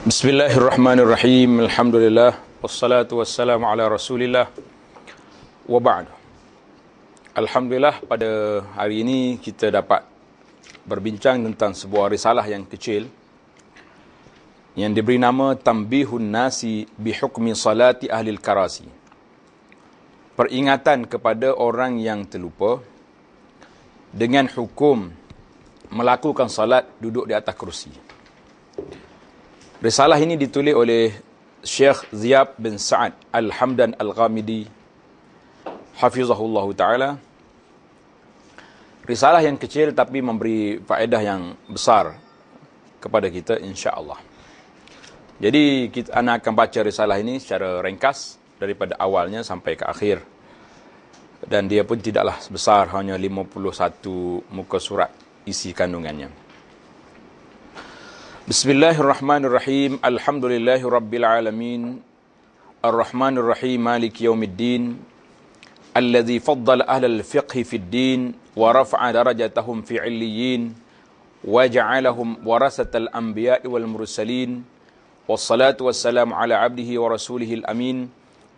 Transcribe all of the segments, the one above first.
Bismillahirrahmanirrahim. Alhamdulillah. Wassalatu wassalamu ala rasulillah. Wa ba'du. Alhamdulillah pada hari ini kita dapat berbincang tentang sebuah risalah yang kecil yang diberi nama Tambihun Nasi bihukmi salati ahli al-karasi. Peringatan kepada orang yang terlupa dengan hukum melakukan salat duduk di atas kerusi. Risalah ini ditulis oleh Syekh Ziyab bin Sa'ad Al-Hamdan Al-Ghamidi hafizahullahu Ta'ala Risalah yang kecil tapi memberi faedah yang besar kepada kita insya Allah. Jadi kita, anda akan baca risalah ini secara ringkas daripada awalnya sampai ke akhir dan dia pun tidaklah sebesar hanya 51 muka surat isi kandungannya. بسم الله الرحمن الرحيم الحمد لله رب العالمين الرحمن الرحيم مالك يوم الدين الذي فضل أهل الفقه في الدين ورفع درجتهم في عليين وجعلهم ورثة الأنبياء والمرسلين والصلاة والسلام على عبده ورسوله الأمين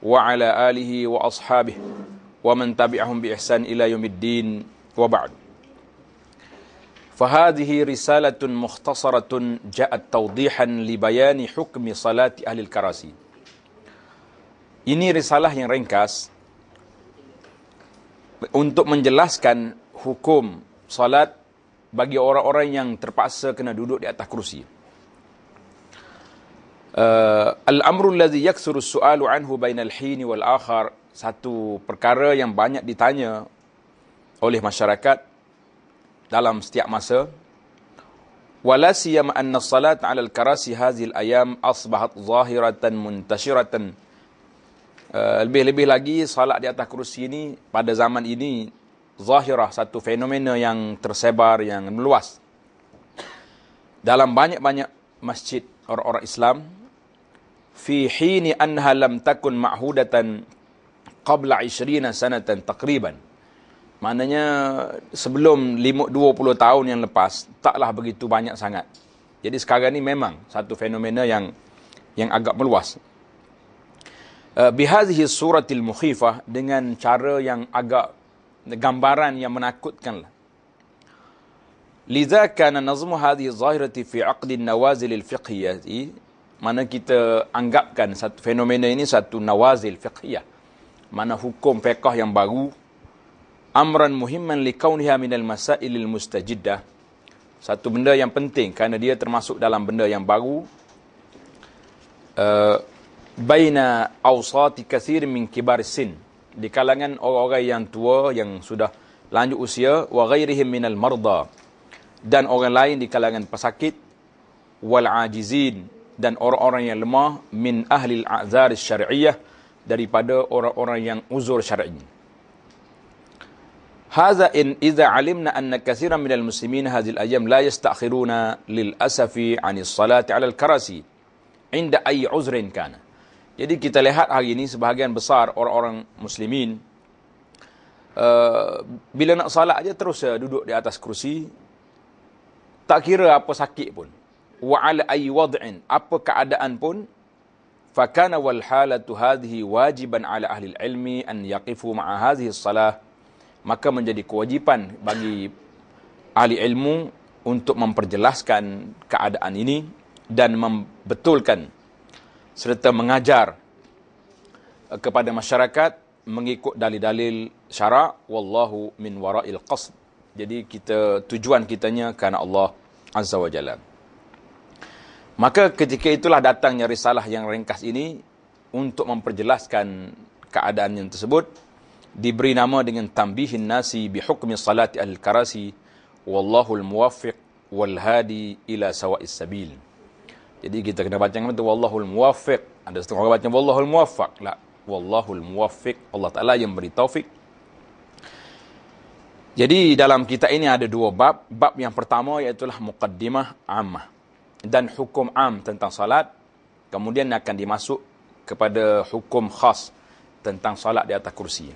وعلى آله وأصحابه ومن تبعهم بإحسان إلى يوم الدين وبعد فهذه رسالة مختصرة جاءت توضيحا لبيان حكم صلاة أهل الكراسي Ini risalah yang ringkas untuk menjelaskan hukum salat bagi orang-orang yang terpaksa kena duduk di atas kerusi. Uh, Al-amru alladhi yaksuru su'alu anhu bainal hin wal akhar satu perkara yang banyak ditanya oleh masyarakat dalam setiap masa wala siyam anna salat ala al-karasi hadhihi al-ayam asbahat zahiratan muntashiratan eh, lebih-lebih lagi salat di atas kerusi ini pada zaman ini zahirah satu fenomena yang tersebar yang meluas dalam banyak-banyak masjid orang-orang Islam fi hini anha lam takun ma'hudatan qabla 20 sanatan taqriban Maknanya sebelum 20 tahun yang lepas taklah begitu banyak sangat. Jadi sekarang ni memang satu fenomena yang yang agak meluas. Eh, Bihazihi suratil mukhifah dengan cara yang agak gambaran yang menakutkan. Lah. Liza kana nazmu hadhihi zahirati fi aqdi nawazil fiqhiyah. Mana kita anggapkan satu fenomena ini satu nawazil fiqhiyah. Mana hukum fiqh yang baru amran muhimman likaunha min al-masail al-mustajiddah. Satu benda yang penting kerana dia termasuk dalam benda yang baru. Uh, baina awsati kathir min kibar sin di kalangan orang-orang yang tua yang sudah lanjut usia wa ghairihim min al-marda dan orang lain di kalangan pesakit wal ajizin dan orang-orang yang lemah min ahli al-azar syar'iyyah daripada orang-orang yang uzur syar'i. Haza in idza alimna anna kathiran min al-muslimin hadhihi al-ayyam la yasta'khiruna lil asafi 'an as-salati 'ala al-karasi 'inda ayyi 'uzrin kana. Jadi kita lihat hari ini sebahagian besar orang-orang muslimin uh, bila nak salat aja terus uh, duduk di atas kerusi tak kira apa sakit pun wa 'ala ayyi wad'in apa keadaan pun fakana wal halatu hadhihi wajiban 'ala ahli al-ilmi an yaqifu ma'a hadhihi as-salah maka menjadi kewajipan bagi ahli ilmu untuk memperjelaskan keadaan ini dan membetulkan serta mengajar eh, kepada masyarakat mengikut dalil-dalil syarak wallahu min wara'il qasd jadi kita tujuan kitanya kerana Allah azza wa jalla maka ketika itulah datangnya risalah yang ringkas ini untuk memperjelaskan keadaan yang tersebut diberi nama dengan tambihin nasi bihukmi salati al-karasi wallahu al-muwaffiq wal hadi ila sawa'is sabil. Jadi kita kena baca macam tu wallahu al-muwaffiq. Ada setengah orang baca wallahu al-muwaffaq. Lah wallahu al-muwaffiq. Allah Taala yang beri taufik. Jadi dalam kita ini ada dua bab. Bab yang pertama iaitu muqaddimah ammah dan hukum am tentang salat. Kemudian akan dimasuk kepada hukum khas tentang salat di atas kursi.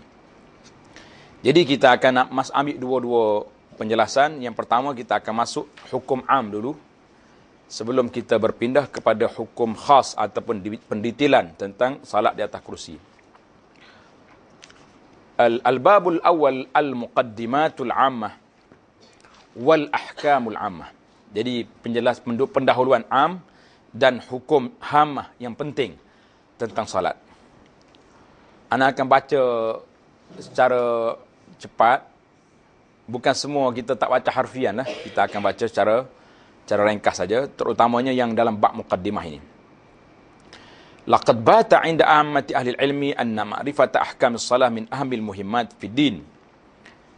Jadi kita akan nak mas ambil dua-dua penjelasan. Yang pertama kita akan masuk hukum am dulu. Sebelum kita berpindah kepada hukum khas ataupun pendetilan tentang salat di atas kursi. Al-babul awal al-muqaddimatul ammah wal-ahkamul ammah. Jadi penjelas pendahuluan am dan hukum hamah yang penting tentang salat. Anda akan baca secara cepat. Bukan semua kita tak baca harfian lah. Kita akan baca secara cara ringkas saja. Terutamanya yang dalam bab muqaddimah ini. Laqad bata inda ammati ahli al-'ilmī ilmi anna ma'rifata ahkam salah min al muhimmat fi din.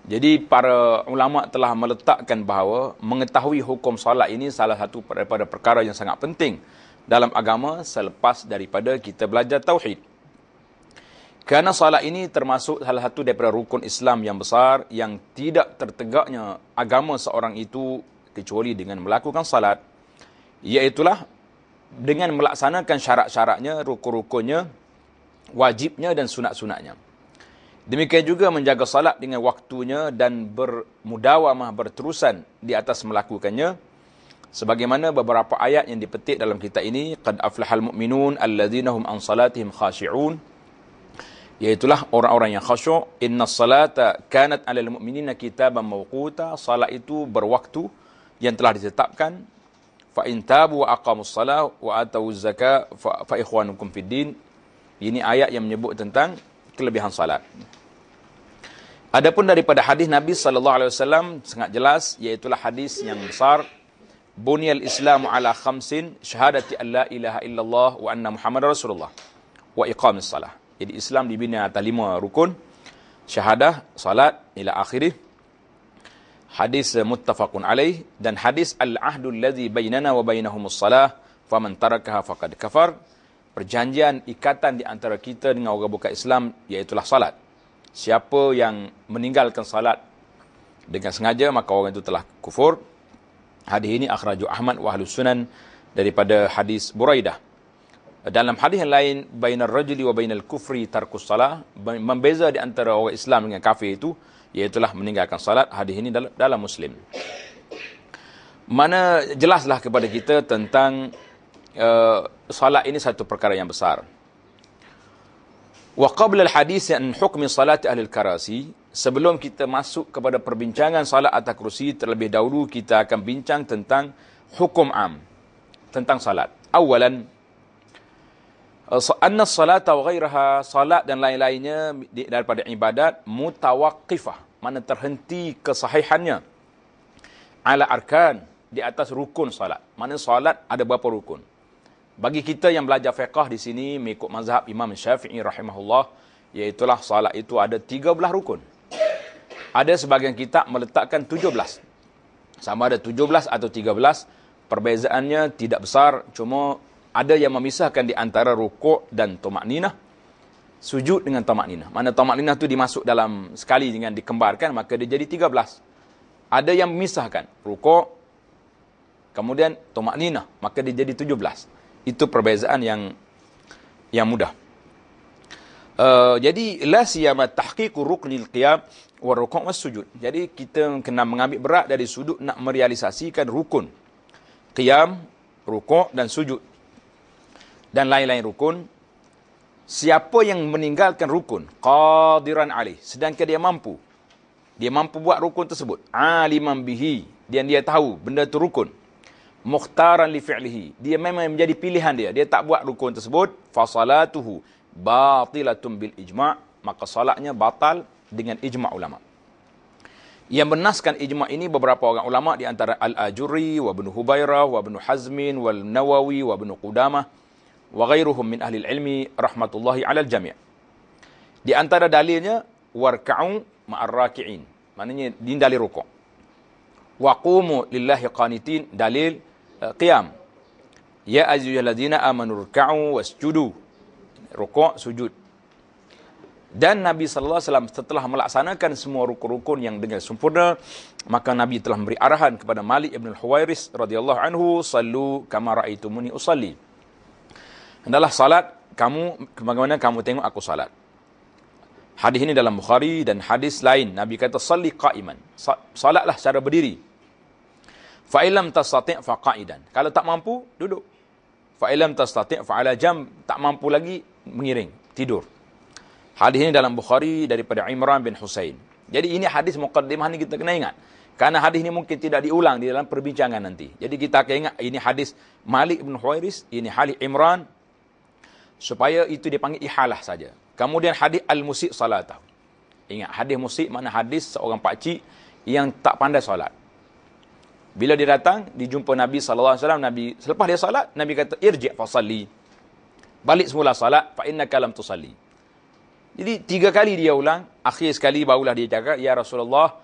Jadi para ulama telah meletakkan bahawa mengetahui hukum salat ini salah satu daripada perkara yang sangat penting dalam agama selepas daripada kita belajar tauhid. Kerana salat ini termasuk salah satu daripada rukun Islam yang besar yang tidak tertegaknya agama seorang itu kecuali dengan melakukan salat. Iaitulah dengan melaksanakan syarat-syaratnya, rukun-rukunnya, wajibnya dan sunat-sunatnya. Demikian juga menjaga salat dengan waktunya dan bermudawamah berterusan di atas melakukannya. Sebagaimana beberapa ayat yang dipetik dalam kitab ini, قَدْ أَفْلَحَ الْمُؤْمِنُونَ الَّذِينَهُمْ أَنْ صَلَاتِهِمْ خَاشِعُونَ Iaitulah orang-orang yang khasyuk. Inna salata kanat ala mu'minina kitaban mawquta. Salat itu berwaktu yang telah ditetapkan. Fa in tabu wa aqamu salat wa atawu zakat fa, fa ikhwanukum fid din. Ini ayat yang menyebut tentang kelebihan salat. Adapun daripada hadis Nabi sallallahu alaihi wasallam sangat jelas iaitulah hadis yang besar Bunyal Islamu ala khamsin syahadati an la ilaha illallah wa anna Muhammadar Rasulullah wa iqamis salat. Jadi Islam dibina atas lima rukun. Syahadah, salat, ila akhirih. Hadis eh, muttafaqun alaih. Dan hadis al-ahdul ladhi bainana wa bainahumus salah. Faman tarakaha faqad kafar. Perjanjian ikatan di antara kita dengan orang bukan Islam iaitulah salat. Siapa yang meninggalkan salat dengan sengaja maka orang itu telah kufur. Hadis ini akhraju Ahmad wa ahlu sunan daripada hadis Buraidah dalam hadis yang lain baina rajuli wa bainal kufri tarkus salah membeza di antara orang Islam dengan kafir itu ialah meninggalkan salat hadis ini dalam, dalam muslim mana jelaslah kepada kita tentang uh, salat ini satu perkara yang besar wa qabla al hadis yang hukmi salat ahli al karasi sebelum kita masuk kepada perbincangan salat atau kursi terlebih dahulu kita akan bincang tentang hukum am tentang salat awalan Eh, anna salata wa ghairaha salat dan lain-lainnya daripada ibadat mutawaqqifah mana terhenti kesahihannya ala arkan di atas rukun salat mana salat ada berapa rukun bagi kita yang belajar fiqah di sini mengikut mazhab Imam Syafi'i rahimahullah iaitu salat itu ada 13 rukun ada sebahagian kitab meletakkan 17 sama ada 17 atau 13 perbezaannya tidak besar cuma ada yang memisahkan di antara rukuk dan tomak ninah. Sujud dengan tomak ninah. Mana tomak ninah itu dimasuk dalam sekali dengan dikembarkan, maka dia jadi tiga belas. Ada yang memisahkan rukuk, kemudian tomak ninah, maka dia jadi tujuh belas. Itu perbezaan yang yang mudah. Uh, jadi la siyama tahqiqu ruknil qiyam wa rukuk was sujud. Jadi kita kena mengambil berat dari sudut nak merealisasikan rukun qiyam, rukuk dan sujud dan lain-lain rukun siapa yang meninggalkan rukun qadiran alih sedangkan dia mampu dia mampu buat rukun tersebut aliman bihi dia dia tahu benda tu rukun mukhtaran li fi'lihi dia memang menjadi pilihan dia dia tak buat rukun tersebut fasalatuhu batilatun bil ijma' maka solatnya batal dengan ijma' ulama yang menaskan ijma' ini beberapa orang ulama di antara al-ajuri wa ibn hubairah wa ibn hazmin wal nawawi wa ibn qudamah wa ghairuhum min ahli al-ilmi rahmatullahi ala al jami' di antara dalilnya warka'u ma'ar raki'in maknanya din dalil rukuk wa qumu lillahi qanitin dalil uh, qiyam ya ayyuhalladzina amanu ruk'u wasjudu rukuk sujud dan Nabi sallallahu alaihi wasallam setelah melaksanakan semua rukun-rukun yang dengan sempurna maka Nabi telah memberi arahan kepada Malik bin Al-Huwairis radhiyallahu anhu sallu kama raaitumuni usalli Hendaklah salat kamu bagaimana kamu tengok aku salat. Hadis ini dalam Bukhari dan hadis lain Nabi kata salli qaiman. Salatlah secara berdiri. Fa illam tastati' fa qa'idan. Kalau tak mampu, duduk. Fa illam tastati' fa 'ala jam, tak mampu lagi mengiring, tidur. Hadis ini dalam Bukhari daripada Imran bin Husain. Jadi ini hadis mukaddimah ini kita kena ingat. Karena hadis ini mungkin tidak diulang di dalam perbincangan nanti. Jadi kita akan ingat ini hadis Malik bin Huairis, ini hadis Imran supaya itu dipanggil ihalah saja. Kemudian hadis al-musyi' salatahu. Ingat hadis musyi' mana hadis seorang pak cik yang tak pandai solat. Bila dia datang, dia jumpa Nabi sallallahu alaihi wasallam, Nabi selepas dia solat, Nabi kata irji' fasalli. Balik semula solat fa innaka lam tusalli. Jadi tiga kali dia ulang, akhir sekali barulah dia cakap, ya Rasulullah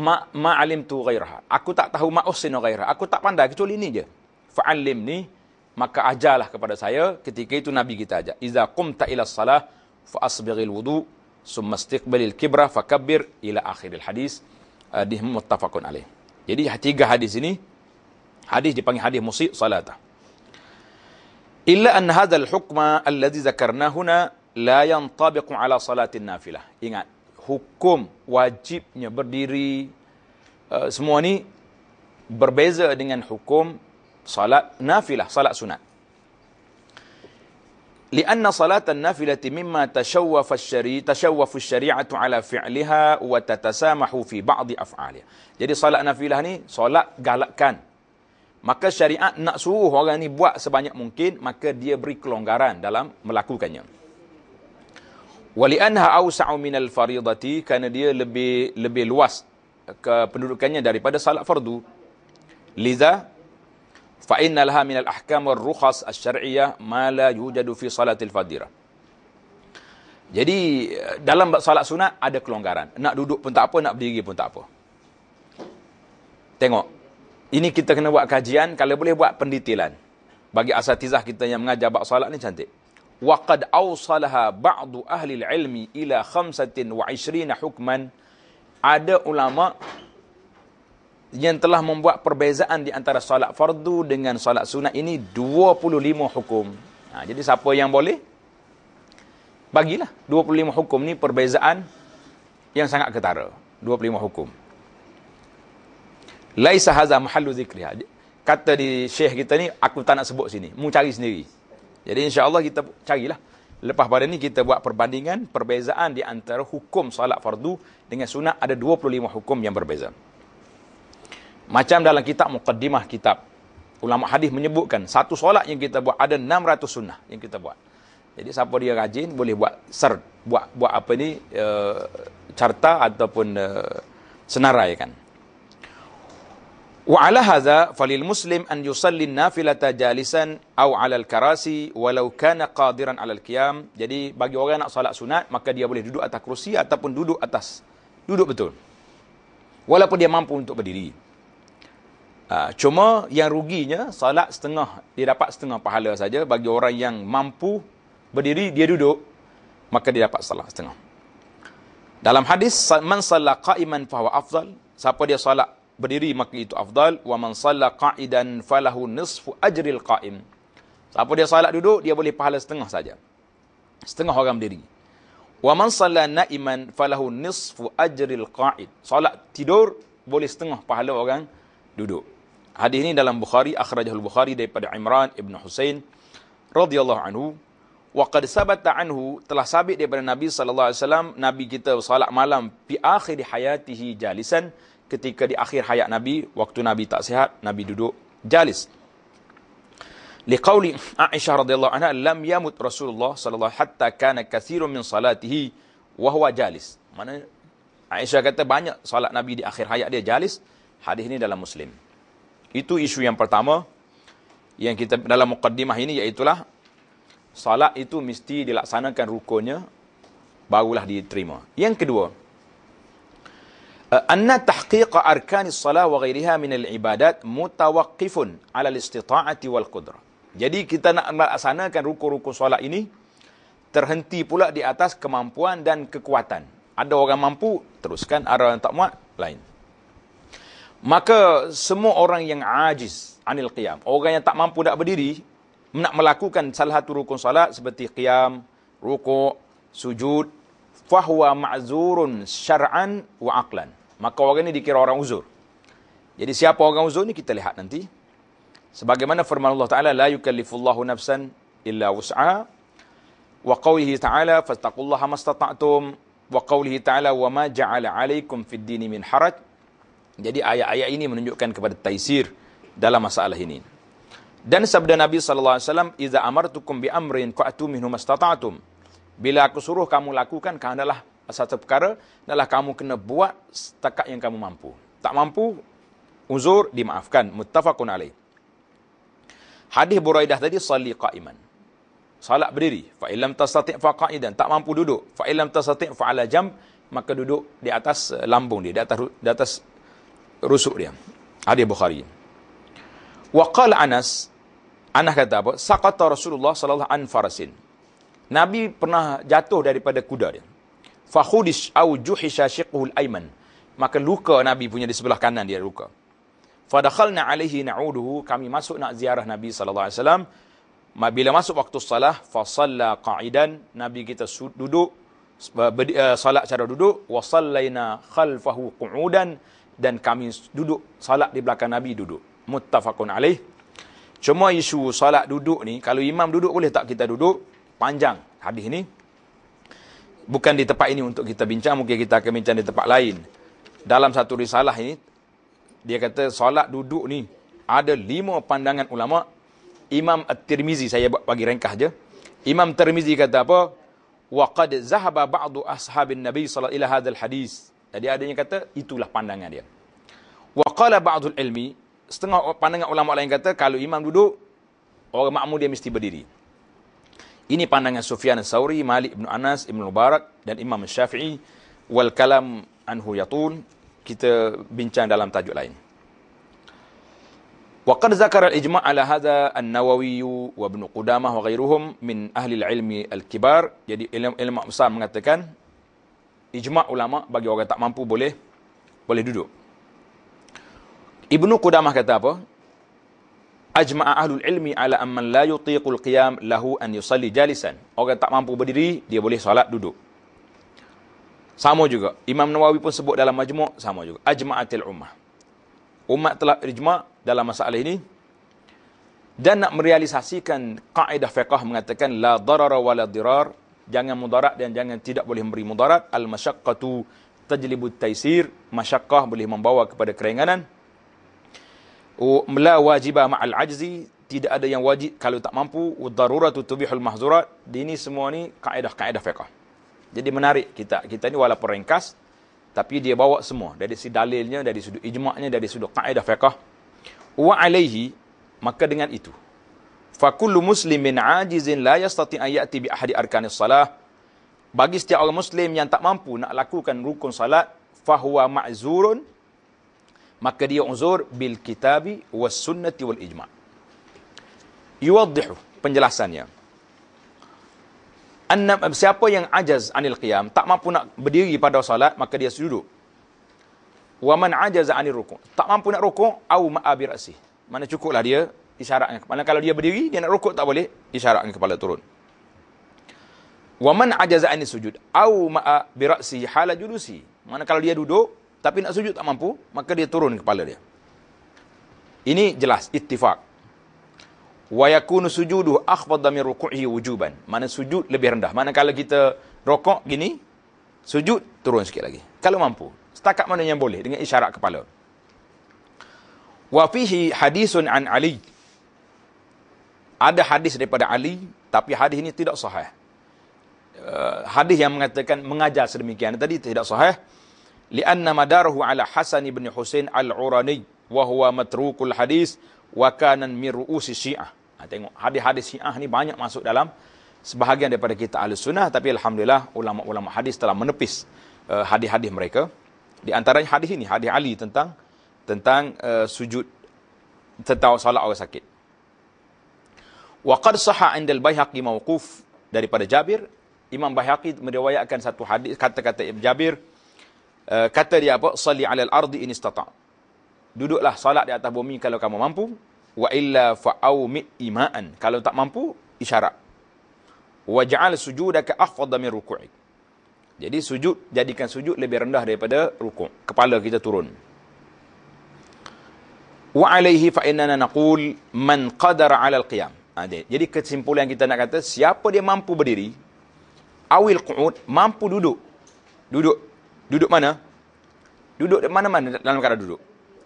ma ma'alim tu ghairaha. Aku tak tahu ma'usin ghairaha. Aku tak pandai kecuali ini je. Fa'allimni maka ajarlah kepada saya ketika itu nabi kita ajar iza qumta ila salah fa asbiril wudu summa istiqbalil kibra fakabbir ila akhiril hadis eh, di muttafaqun alaih jadi ha, tiga hadis ini hadis dipanggil hadis musi salatah illa an hadzal hukma alladhi zakarna huna la yantabiqu ala salatin nafilah ingat hukum wajibnya berdiri eh, semua ni berbeza dengan hukum salat nafilah, salat sunat. salat لأن صلاة النافلة مما تشوف الشريعة تشوف الشريعة على فعلها وتتسامح في بعض أفعالها. Jadi salat nafilah ni salat galakkan. Maka syariat nak suruh orang ni buat sebanyak mungkin, maka dia beri kelonggaran dalam melakukannya. ولأنها أوسع من الفريضة kerana dia lebih lebih luas kependudukannya daripada salat fardu. liza fa innalaha min al-ahkam war-rukhas asy-syar'iyyah ma la yujadu fi salatil fadira. Jadi dalam solat sunat ada kelonggaran. Nak duduk pun tak apa, nak berdiri pun tak apa. Tengok. Ini kita kena buat kajian, kalau boleh buat penditilan Bagi asatizah kita yang mengajar bab solat ni cantik. Waqad awsalaha ba'du ahli al-ilmi ila 25 hukman. Ada ulama yang telah membuat perbezaan di antara solat fardu dengan solat sunat ini 25 hukum. Ha, jadi siapa yang boleh? Bagilah 25 hukum ni perbezaan yang sangat ketara. 25 hukum. Laisa haza mahallu zikri. Kata di syekh kita ni, aku tak nak sebut sini. Mu cari sendiri. Jadi insya Allah kita carilah. Lepas pada ni kita buat perbandingan, perbezaan di antara hukum solat fardu dengan sunat ada 25 hukum yang berbeza. Macam dalam kitab Muqaddimah kitab. Ulama hadis menyebutkan satu solat yang kita buat ada 600 sunnah yang kita buat. Jadi siapa dia rajin boleh buat ser buat buat apa ni e, carta ataupun e, senarai kan. Wa ala hadza falil muslim an yusalli nafilata jalisan aw ala al karasi walau kana qadiran ala al qiyam. Jadi bagi orang yang nak solat sunat maka dia boleh duduk atas kerusi ataupun duduk atas duduk betul. Walaupun dia mampu untuk berdiri. Ah, cuma yang ruginya salat setengah dia dapat setengah pahala saja bagi orang yang mampu berdiri dia duduk maka dia dapat salat setengah. Dalam hadis man salla qa'iman fa huwa afdal, siapa dia salat berdiri maka itu afdal wa man salla qa'idan falahu nisfu ajril qa'im. Siapa dia salat duduk dia boleh pahala setengah saja. Setengah orang berdiri. Wa man salla na'iman falahu nisfu ajril qa'id. salat tidur boleh setengah pahala orang duduk. Hadis ini dalam Bukhari, akhrajahul Bukhari daripada Imran ibn Hussein radhiyallahu anhu. Wa qad sabata anhu telah sabit daripada Nabi sallallahu alaihi wasallam Nabi kita salat malam fi akhir hayatihi jalisan ketika di akhir hayat Nabi waktu Nabi tak sihat Nabi duduk jalis. Liqauli Aisyah radhiyallahu anha lam yamut Rasulullah sallallahu hatta kana kathirun min salatihi wa huwa jalis. Mana Aisyah kata banyak salat Nabi di akhir hayat dia jalis. Hadis ini dalam Muslim. Itu isu yang pertama yang kita dalam mukaddimah ini iaitulah salat itu mesti dilaksanakan rukunnya barulah diterima. Yang kedua, anna tahqiq arkan salat wa ghairiha min al-ibadat mutawaqqifun 'ala al-istita'ati wal qudrah. Jadi kita nak melaksanakan rukun-rukun solat ini terhenti pula di atas kemampuan dan kekuatan. Ada orang mampu, teruskan. Ada orang tak muat, lain. Maka semua orang yang ajiz anil qiyam, orang yang tak mampu nak berdiri, nak melakukan salah satu rukun salat seperti qiyam, rukuk, sujud, fahuwa ma'zurun syar'an wa aqlan. Maka orang ini dikira orang uzur. Jadi siapa orang uzur ni kita lihat nanti. Sebagaimana firman Allah Ta'ala, La yukallifullahu nafsan illa wus'a. Wa qawlihi ta'ala, Fastaqullaha mastata'atum. Wa qawlihi ta'ala, Wa ma ja'ala alaikum fid dini min haraj. Jadi ayat-ayat ini menunjukkan kepada taisir dalam masalah ini. Dan sabda Nabi sallallahu alaihi wasallam, "Idza amartukum bi amrin fa'tu minhu mastata'tum." Bila aku suruh kamu lakukan, kehendaklah satu perkara, adalah kamu kena buat setakat yang kamu mampu. Tak mampu, uzur dimaafkan. Muttafaqun alaih. Hadis Buraidah tadi, salli qa'iman. Salat berdiri. Fa'ilam tasatik fa'qa'idan. Tak mampu duduk. Fa'ilam tasatik fa'ala jam. Maka duduk di atas lambung dia, di atas, di atas rusuk dia. Hadis Bukhari. Wa qala Anas, Anas kata apa? Saqata Rasulullah sallallahu an farasin. Nabi pernah jatuh daripada kuda dia. Fa khudish au juhisha shiqhul ayman. Maka luka Nabi punya di sebelah kanan dia luka. Fadakhalna alaihi na'uduhu. Kami masuk nak ziarah Nabi sallallahu alaihi SAW. Bila masuk waktu salah. Fasalla qa'idan. Nabi kita duduk. Eh, salat cara duduk. Wasallayna khalfahu qu'udan dan kami duduk salat di belakang Nabi duduk. Muttafaqun alaih. Cuma isu salat duduk ni, kalau imam duduk boleh tak kita duduk? Panjang hadis ni. Bukan di tempat ini untuk kita bincang, mungkin kita akan bincang di tempat lain. Dalam satu risalah ini, dia kata salat duduk ni ada lima pandangan ulama. Imam At-Tirmizi, saya bagi ringkas je. Imam Tirmizi kata apa? Waqad zahaba ba'du ashabin Nabi sallallahu alaihi wasallam ila hadis. Jadi adanya kata itulah pandangan dia. Wa qala ba'dul ilmi setengah pandangan ulama lain kata kalau imam duduk orang makmum dia mesti berdiri. Ini pandangan Sufyan Sauri, Malik bin Anas, Ibn Mubarak dan Imam Syafi'i wal kalam anhu yatun kita bincang dalam tajuk lain. Wa qad zakara al-ijma' ala hadha an-Nawawi wa Ibn Qudamah wa ghairuhum min ahli al ilm al-kibar. Jadi ilmu ilmu besar mengatakan ijma' ulama bagi orang tak mampu boleh boleh duduk. Ibnu Qudamah kata apa? Ajma'a ahlul ilmi ala amman la yutiqul qiyam lahu an yusalli jalisan. Orang tak mampu berdiri, dia boleh solat duduk. Sama juga. Imam Nawawi pun sebut dalam majmuk, sama juga. Ajma'atil ummah. Umat telah ijma' dalam masalah ini. Dan nak merealisasikan kaedah fiqah mengatakan la darara wa la dirar jangan mudarat dan jangan tidak boleh memberi mudarat al masyaqqatu tajlibu taisir masyaqqah boleh membawa kepada keringanan la wajibah ma'al ajzi tidak ada yang wajib kalau tak mampu daruratu tubihul mahzurat ini semua ni kaedah-kaedah fiqah jadi menarik kita kita ni walaupun ringkas tapi dia bawa semua dari si dalilnya dari sudut ijma'nya dari sudut kaedah fiqah wa alaihi maka dengan itu fa kullu muslimin ajizin la yastati an ya'ti bi ahadi arkanis salah bagi setiap orang muslim yang tak mampu nak lakukan rukun salat fahuwa ma'zurun maka dia uzur bil kitabi was sunnati wal ijma yuwaddihu penjelasannya anna siapa yang ajaz anil qiyam tak mampu nak berdiri pada salat maka dia duduk wa man ajaza anir rukun? tak mampu nak rukuk au ma'abi rasih mana cukuplah dia isyaratnya. Malah kalau dia berdiri, dia nak rukuk tak boleh, isyaratnya kepala turun. Wa man ajaza an sujud au ma'a bi ra'si hala julusi. Mana kalau dia duduk tapi nak sujud tak mampu, maka dia turun kepala dia. Ini jelas ittifaq. Wa yakunu sujudu akhfadha min ruku'i wujuban. Mana sujud lebih rendah. Mana kalau kita rokok gini, sujud turun sikit lagi. Kalau mampu. Setakat mana yang boleh dengan isyarat kepala. Wa fihi hadisun an Ali ada hadis daripada Ali tapi hadis ini tidak sahih. Uh, hadis yang mengatakan mengajar sedemikian tadi tidak sahih. Lianna madarahu ala Hasan ibn Husain al-Urani wa huwa matrukul hadis wa kana min ru'usi Syiah. Ha, tengok hadis-hadis Syiah ni banyak masuk dalam sebahagian daripada kita ahli sunnah tapi alhamdulillah ulama-ulama hadis telah menepis uh, hadis-hadis mereka. Di antaranya hadis ini hadis Ali tentang tentang uh, sujud tentang salat orang sakit. Wa qad saha indal bayhaqi mawquf daripada Jabir. Imam Bayhaqi meriwayatkan satu hadis kata-kata Ibn Jabir. Eh, kata dia apa? Salli ala al-ardi in istata. Duduklah salat di atas bumi kalau kamu mampu. Wa illa fa'awmi' ima'an. Kalau tak mampu, isyarat. Wa ja'al sujudaka afadha min ruku'ik. Jadi sujud, jadikan sujud lebih rendah daripada rukuk. Kepala kita turun. Wa alaihi fa'innana naqul man qadara ala al-qiyam adil. Jadi kesimpulan kita nak kata siapa dia mampu berdiri awil qu'ud mampu duduk. Duduk duduk mana? Duduk di mana-mana dalam keadaan duduk.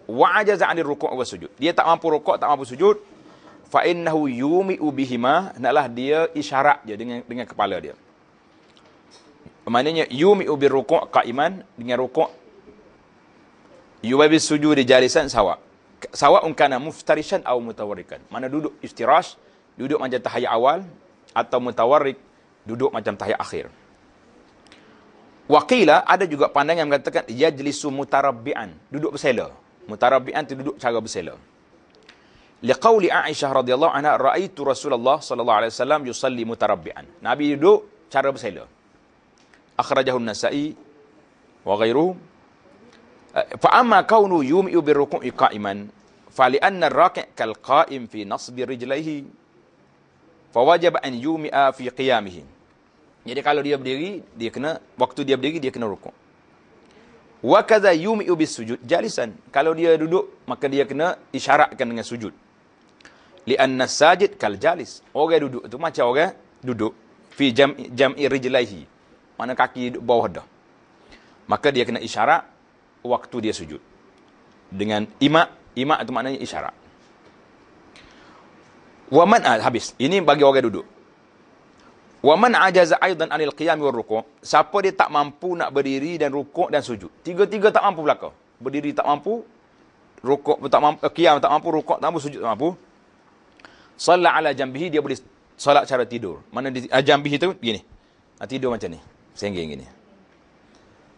Wa ajaza 'anil rukuk wa sujud. Dia tak mampu rukuk, tak mampu sujud. Fa innahu yumi'u bihima, naklah dia isyarat je dengan dengan kepala dia. Maknanya yumi'u bi rukuk qa'iman dengan rukuk yubabi sujud di jalisan sawak. Sawak umkana muftarishan atau mutawarikan Mana duduk istirahat duduk macam tahiyat awal atau mutawarrik duduk macam tahiyat akhir. Waqila ada juga pandangan yang mengatakan yajlisu mutarabbian, duduk bersela. Mutarabbian tu duduk cara bersela. Liqauli Aisyah radhiyallahu anha raaitu Rasulullah sallallahu alaihi wasallam yusalli mutarabbian. Nabi duduk cara bersela. Akhrajahun Nasa'i wa ghairu. Eh, fa amma kaunu yum'i bi qa'iman fa li anna ar-raqi'a kal qa'im fi nasbi rijlaihi fawajib an yumi'a fi qiyamih. jadi kalau dia berdiri dia kena waktu dia berdiri dia kena rukuk wa kadza yumi'u bis sujud jalisan kalau dia duduk maka dia kena isyaratkan dengan sujud li anna sajid kal jalis orang duduk tu macam orang duduk fi jam jam'i rijlaihi mana kaki duduk bawah dah maka dia kena isyarat waktu dia sujud dengan imak imak itu maknanya isyarat Waman ah, habis. Ini bagi orang duduk. Waman ajaza aidan anil qiyam wa ruku'. Siapa dia tak mampu nak berdiri dan rukuk dan sujud. Tiga-tiga tak mampu belaka. Berdiri tak mampu, rukuk pun tak mampu, eh, qiyam tak mampu, rukuk tak mampu, sujud tak mampu. Salat ala jambihi dia boleh solat cara tidur. Mana di uh, jambihi tu gini. Ah, tidur macam ni. Sengging gini.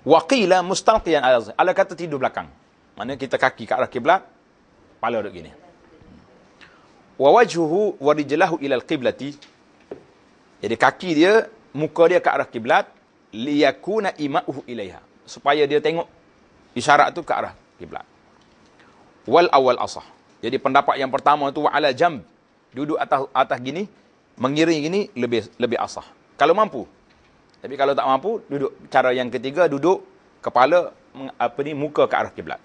Wa qila mustalqiyan ala. Ala kata tidur belakang. Mana kita kaki kat arah kiblat, kepala duduk gini wa wajhuhu wa rijlahu ila al-qiblati jadi kaki dia muka dia ke arah kiblat liyakuna imahu ilaiha supaya dia tengok isyarat tu ke arah kiblat wal awal asah jadi pendapat yang pertama tu wa ala jam, duduk atas atas gini mengiring gini lebih lebih asah kalau mampu tapi kalau tak mampu duduk cara yang ketiga duduk kepala apa ni muka ke arah kiblat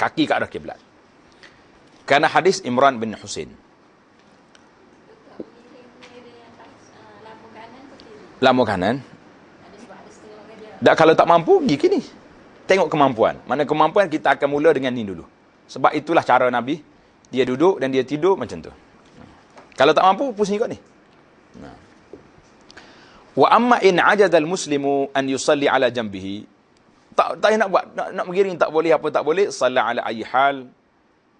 kaki ke arah kiblat Karena hadis Imran bin Husin. Lama kanan. Dan kalau tak mampu, pergi kini. Tengok kemampuan. Mana kemampuan, kita akan mula dengan ni dulu. Sebab itulah cara Nabi. Dia duduk dan dia tidur macam tu. Kalau tak mampu, pusing kot ni. Wa amma in ajadal muslimu an yusalli ala jambihi. Tak, tak nak buat, nak, nak mengiring tak boleh apa tak boleh. Salah ala ayihal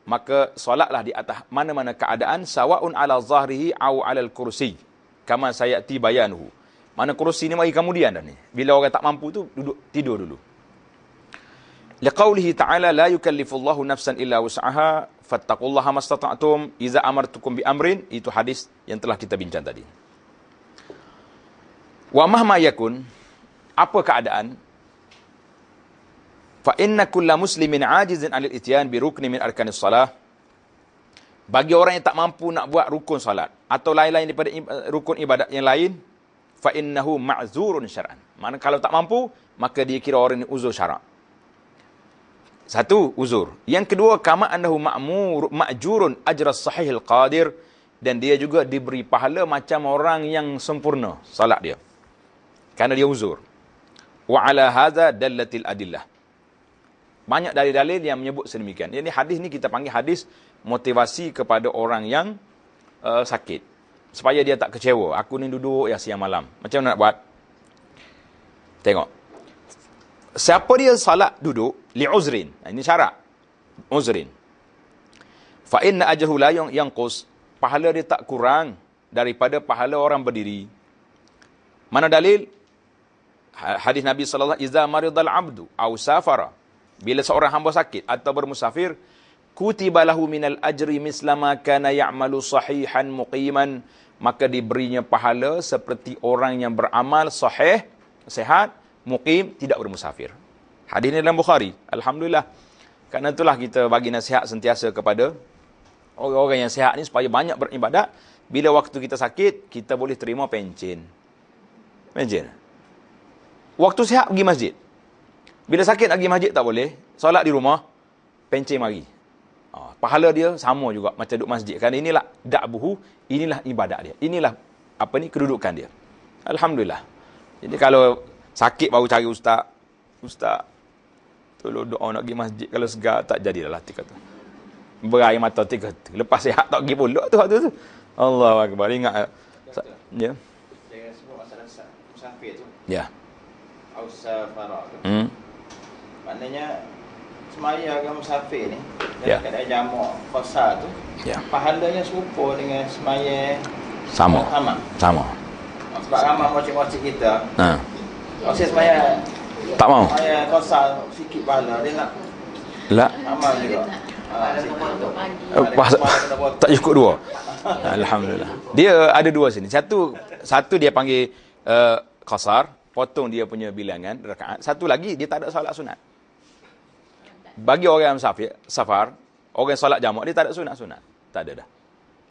maka solatlah di atas mana-mana keadaan sawaun ala zahrihi au ala al-kursi kama sayati bayanuhu mana kursi ni mari kemudian dah ni bila orang tak mampu tu duduk tidur dulu liqaulihi ta'ala la yukallifullahu nafsan illa wus'aha fattaqullaha mastata'tum iza amartukum bi amrin itu hadis yang telah kita bincang tadi wa mahma yakun apa keadaan fa inna kulla muslimin ajizin anil ityan bi rukni min arkanis salah bagi orang yang tak mampu nak buat rukun salat atau lain-lain daripada eh, rukun ibadat yang lain fa innahu ma'zurun syar'an mana kalau tak mampu maka dia kira orang ini uzur syarak satu uzur yang kedua kama annahu ma'mur ma'jurun ajra sahih al-qadir dan dia juga diberi pahala macam orang yang sempurna salat dia Karena dia uzur wa ala hadza dallatil adillah banyak dari dalil yang menyebut sedemikian. Jadi hadis ni kita panggil hadis motivasi kepada orang yang uh, sakit supaya dia tak kecewa. Aku ni duduk ya siang malam. Macam mana nak buat? Tengok. Siapa dia salat duduk li uzrin. Ini syarat. Uzrin. Fa inna ajruhu la yang kos Pahala dia tak kurang daripada pahala orang berdiri. Mana dalil? Ha, hadis Nabi saw alaihi wasallam, "Idza maridal 'abdu aw safara, bila seorang hamba sakit atau bermusafir, kutiba lahu minal ajri mislama kana ya'malu sahihan muqiman, maka diberinya pahala seperti orang yang beramal sahih, sehat, muqim, tidak bermusafir. Hadis ini dalam Bukhari. Alhamdulillah. Karena itulah kita bagi nasihat sentiasa kepada orang-orang yang sehat ini supaya banyak beribadat. Bila waktu kita sakit, kita boleh terima pencin. Pencin. Waktu sehat pergi masjid. Bila sakit lagi masjid tak boleh, solat di rumah, pencing mari. Ha, pahala dia sama juga macam duduk masjid. Kan inilah da'buhu, inilah ibadat dia. Inilah apa ni kedudukan dia. Alhamdulillah. Jadi kalau sakit baru cari ustaz, ustaz tolong doa nak pergi masjid kalau segar tak jadilah lah tiga tu. Berair mata tiga tu. Lepas sihat tak pergi pulak tu waktu tu. Allahu akbar. Ingat ya. Sa- ya. Yeah. Dia sebut masalah safir tu. Ya. Yeah. Ausafara. Hmm. Maknanya semaya agama musafir ni dalam yeah. keadaan jamak puasa tu. Ya. Yeah. Pahalanya serupa dengan semaya sama. Sama. Sama. Sebab sama. macam-macam kita. Ha. Masih semaya tak mau. Saya puasa sikit pahala dia nak. Lah. Sama juga. Uh, tak cukup dua Alhamdulillah Dia ada dua sini Satu Satu dia panggil uh, eh, Kasar Potong dia punya bilangan Satu lagi Dia tak ada salat sunat bagi orang yang safir, safar, orang yang solat jamak dia tak ada sunat-sunat. Tak ada dah.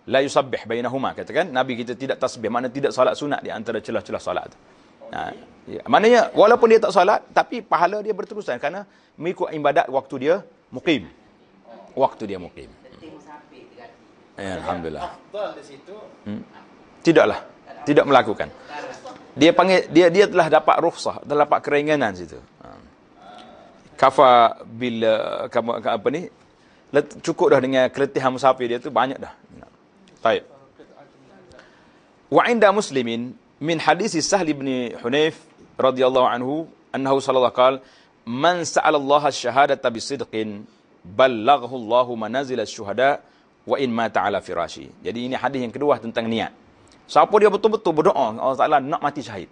La yusabbih bainahuma katakan nabi kita tidak tasbih mana tidak solat sunat di antara celah-celah solat tu. Ha, ya. Maknanya walaupun dia tak solat tapi pahala dia berterusan kerana mengikut ibadat waktu dia mukim. Waktu dia mukim. Ya, alhamdulillah. Hmm? Tidaklah. Tidak melakukan. Dia panggil dia dia telah dapat rukhsah, telah dapat keringanan situ. Hmm kafa bila eh, kamu eh, apa ni cukup dah dengan keletihan musafir dia tu banyak dah baik wa inda muslimin min hadis sahl ibn hunayf radhiyallahu anhu annahu sallallahu qal man sa'ala Allah asy-syahadata bisidqin ballaghahu Allahu manazil asy-syuhada wa in mata ala firashi jadi ini hadis yang kedua tentang niat siapa dia betul-betul berdoa Allah Taala nak mati syahid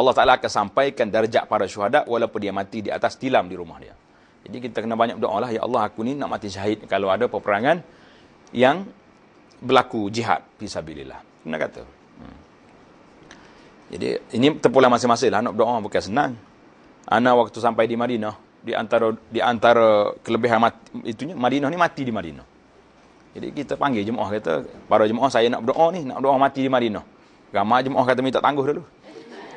Allah Ta'ala akan sampaikan darjat para syuhadat walaupun dia mati di atas tilam di rumah dia. Jadi kita kena banyak doa lah, Ya Allah aku ni nak mati syahid kalau ada peperangan yang berlaku jihad. Fisabilillah. Kena kata. Hmm. Jadi ini terpulang masing-masing lah. Nak doa bukan senang. Ana waktu sampai di Madinah, di antara, di antara kelebihan mati, itunya, Madinah ni mati di Madinah. Jadi kita panggil jemaah kata, para jemaah saya nak doa ni, nak doa mati di Madinah. Ramai jemaah kata minta tangguh dulu.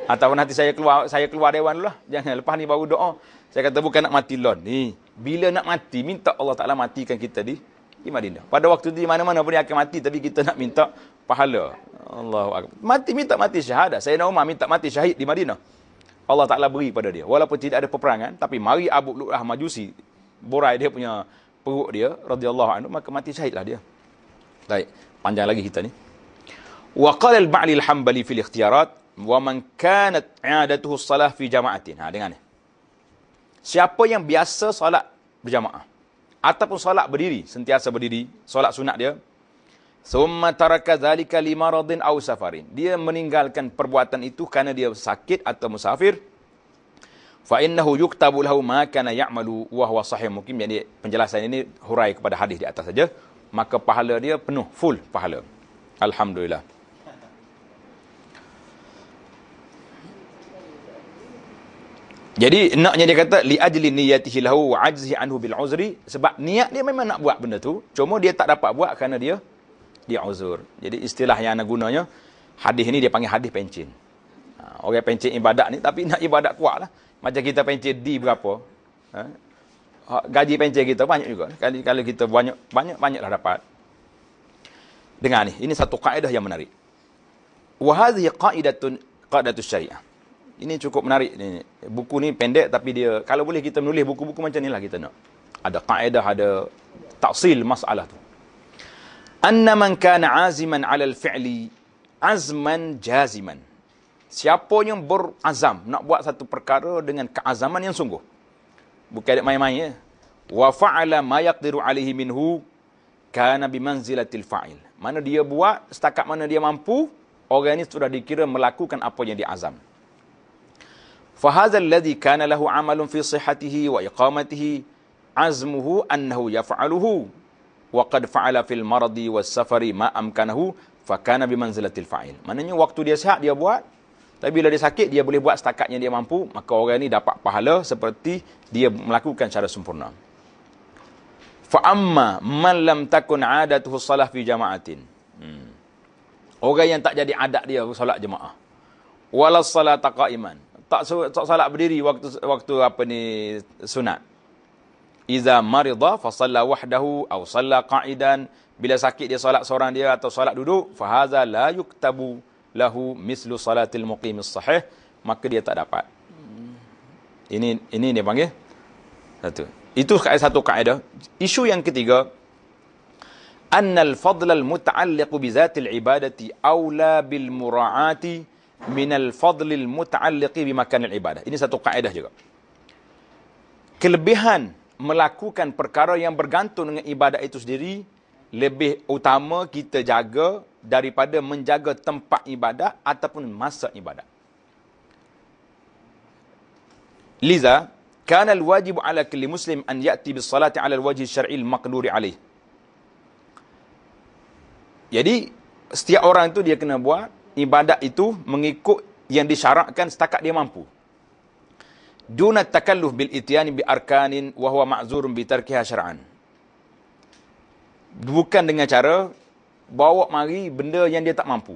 Atau nanti saya keluar saya keluar dewan dulu lah. Jangan lepas ni baru doa. Saya kata bukan nak mati lah ni. Bila nak mati minta Allah Taala matikan kita di di Madinah. Pada waktu di mana-mana pun dia akan mati tapi kita nak minta pahala. Allah. Mati minta mati syahadah. Saya nak Umar minta mati syahid di Madinah. Allah Taala beri pada dia. Walaupun tidak ada peperangan tapi mari Abu Lu'lah Majusi borai dia punya perut dia radhiyallahu anhu maka mati syahidlah dia. Baik, panjang lagi kita ni. Wa qala al-Ba'li al-Hanbali fil ikhtiyarat wa man kanat 'adatuhu salah fi jama'atin. Ha dengar ni. Siapa yang biasa solat berjamaah ataupun solat berdiri, sentiasa berdiri, solat sunat dia. Summa taraka zalika li maradin aw safarin. Dia meninggalkan perbuatan itu kerana dia sakit atau musafir. Fa innahu yuktabu lahu ma kana ya'malu wa huwa sahih mungkin jadi penjelasan ini hurai kepada hadis di atas saja maka pahala dia penuh full pahala alhamdulillah Jadi naknya dia kata li ajli niyatihi lahu wa ajzihi anhu bil uzri sebab niat dia memang nak buat benda tu cuma dia tak dapat buat kerana dia dia uzur. Jadi istilah yang nak gunanya hadis ini dia panggil hadis pencin. Ha, orang pencin ibadat ni tapi nak ibadat kuat lah. Macam kita pencin di berapa? Ha? ha? Gaji pencin kita banyak juga. Kali kalau kita banyak banyak banyaklah dapat. Dengar ni, ini satu kaedah yang menarik. Wa hadhihi qaidatun qaidatus syariah ini cukup menarik ni. Buku ni pendek tapi dia kalau boleh kita menulis buku-buku macam ni lah kita nak. Ada kaedah, ada taksil masalah tu. Anna man kana aziman ala al-fi'li azman jaziman. Siapa yang berazam nak buat satu perkara dengan keazaman yang sungguh. Bukan ada main-main ya. Wa fa'ala ma yaqdiru alaihi minhu kana bi manzilatil fa'il. Mana dia buat setakat mana dia mampu, orang ini sudah dikira melakukan apa yang dia azam. فهذا الذي كان له عمل في صحته وإقامته عزمه أنه يفعله وقد فعل في المرض والسفر ما أمكنه فكان بمنزلة الفعيل maknanya waktu dia sihat dia buat tapi bila dia sakit dia boleh buat setakat yang dia mampu maka orang ini dapat pahala seperti dia melakukan secara sempurna Faamma amma man lam takun adatuhu salah fi jama'atin hmm. orang yang tak jadi adat dia salat jemaah Walas salat taqaiman tak tak salat berdiri waktu waktu apa ni sunat. Iza marida fa salla wahdahu aw salla qa'idan bila sakit dia solat seorang dia atau solat duduk fa hadza la yuktabu lahu mislu salatil muqim sahih maka dia tak dapat. Ini ini dia panggil satu. Itu satu kaedah. Isu yang ketiga annal fadl al muta'alliq bi zatil ibadati aula bil mura'ati Min al fadlil muta'alliqi bi makanil ibadah. Ini satu kaedah juga. Kelebihan melakukan perkara yang bergantung dengan ibadah itu sendiri lebih utama kita jaga daripada menjaga tempat ibadah ataupun masa ibadah. Liza, kana al-wajib 'ala kulli muslim an ya'ti bis salati 'ala al-wajh syar'i al-maqduri 'alayh. Jadi, setiap orang itu dia kena buat ibadat itu mengikut yang disyaratkan setakat dia mampu. Duna takalluf bil ityani bi arkanin wa huwa ma'zurun bi tarkiha syar'an. Bukan dengan cara bawa mari benda yang dia tak mampu.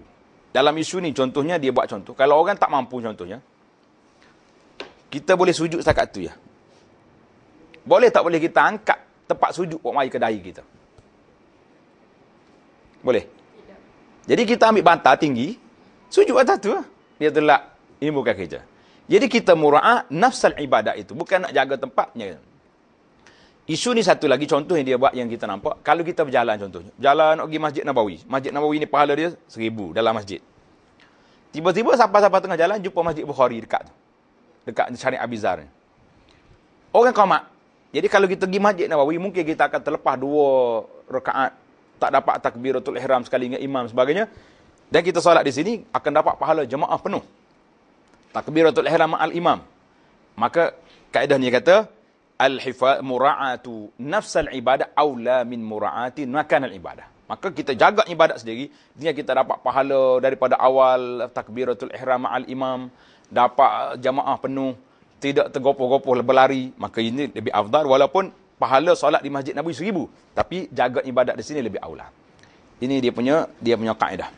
Dalam isu ni contohnya dia buat contoh. Kalau orang tak mampu contohnya, kita boleh sujud setakat tu ya. Boleh tak boleh kita angkat tempat sujud buat mari dahi kita? Boleh? Jadi kita ambil bantal tinggi, Sujud atas tu. Lah. Dia telak. Ini bukan kerja. Jadi kita mura'ah nafsal ibadah itu. Bukan nak jaga tempatnya. Isu ni satu lagi contoh yang dia buat yang kita nampak. Kalau kita berjalan contohnya. jalan nak pergi Masjid Nabawi. Masjid Nabawi ni pahala dia seribu dalam masjid. Tiba-tiba siapa-siapa tengah jalan jumpa Masjid Bukhari dekat tu. Dekat Syarif Abizar ni. Orang komak. Jadi kalau kita pergi Masjid Nabawi mungkin kita akan terlepas dua rakaat tak dapat takbiratul ihram sekali dengan imam sebagainya. Dan kita solat di sini akan dapat pahala jemaah penuh. Takbiratul ihram al-imam. Maka kaedahnya kata al-hifa mura'atu nafsal ibadah aula min mura'ati makan al-ibadah. Maka kita jaga ibadat sendiri dengan kita dapat pahala daripada awal takbiratul ihram al-imam dapat eh, jemaah penuh tidak tergopoh-gopoh berlari maka ini lebih afdal walaupun pahala solat di Masjid Nabawi seribu tapi jaga ibadat di sini lebih aula. Ini dia punya dia punya kaedah.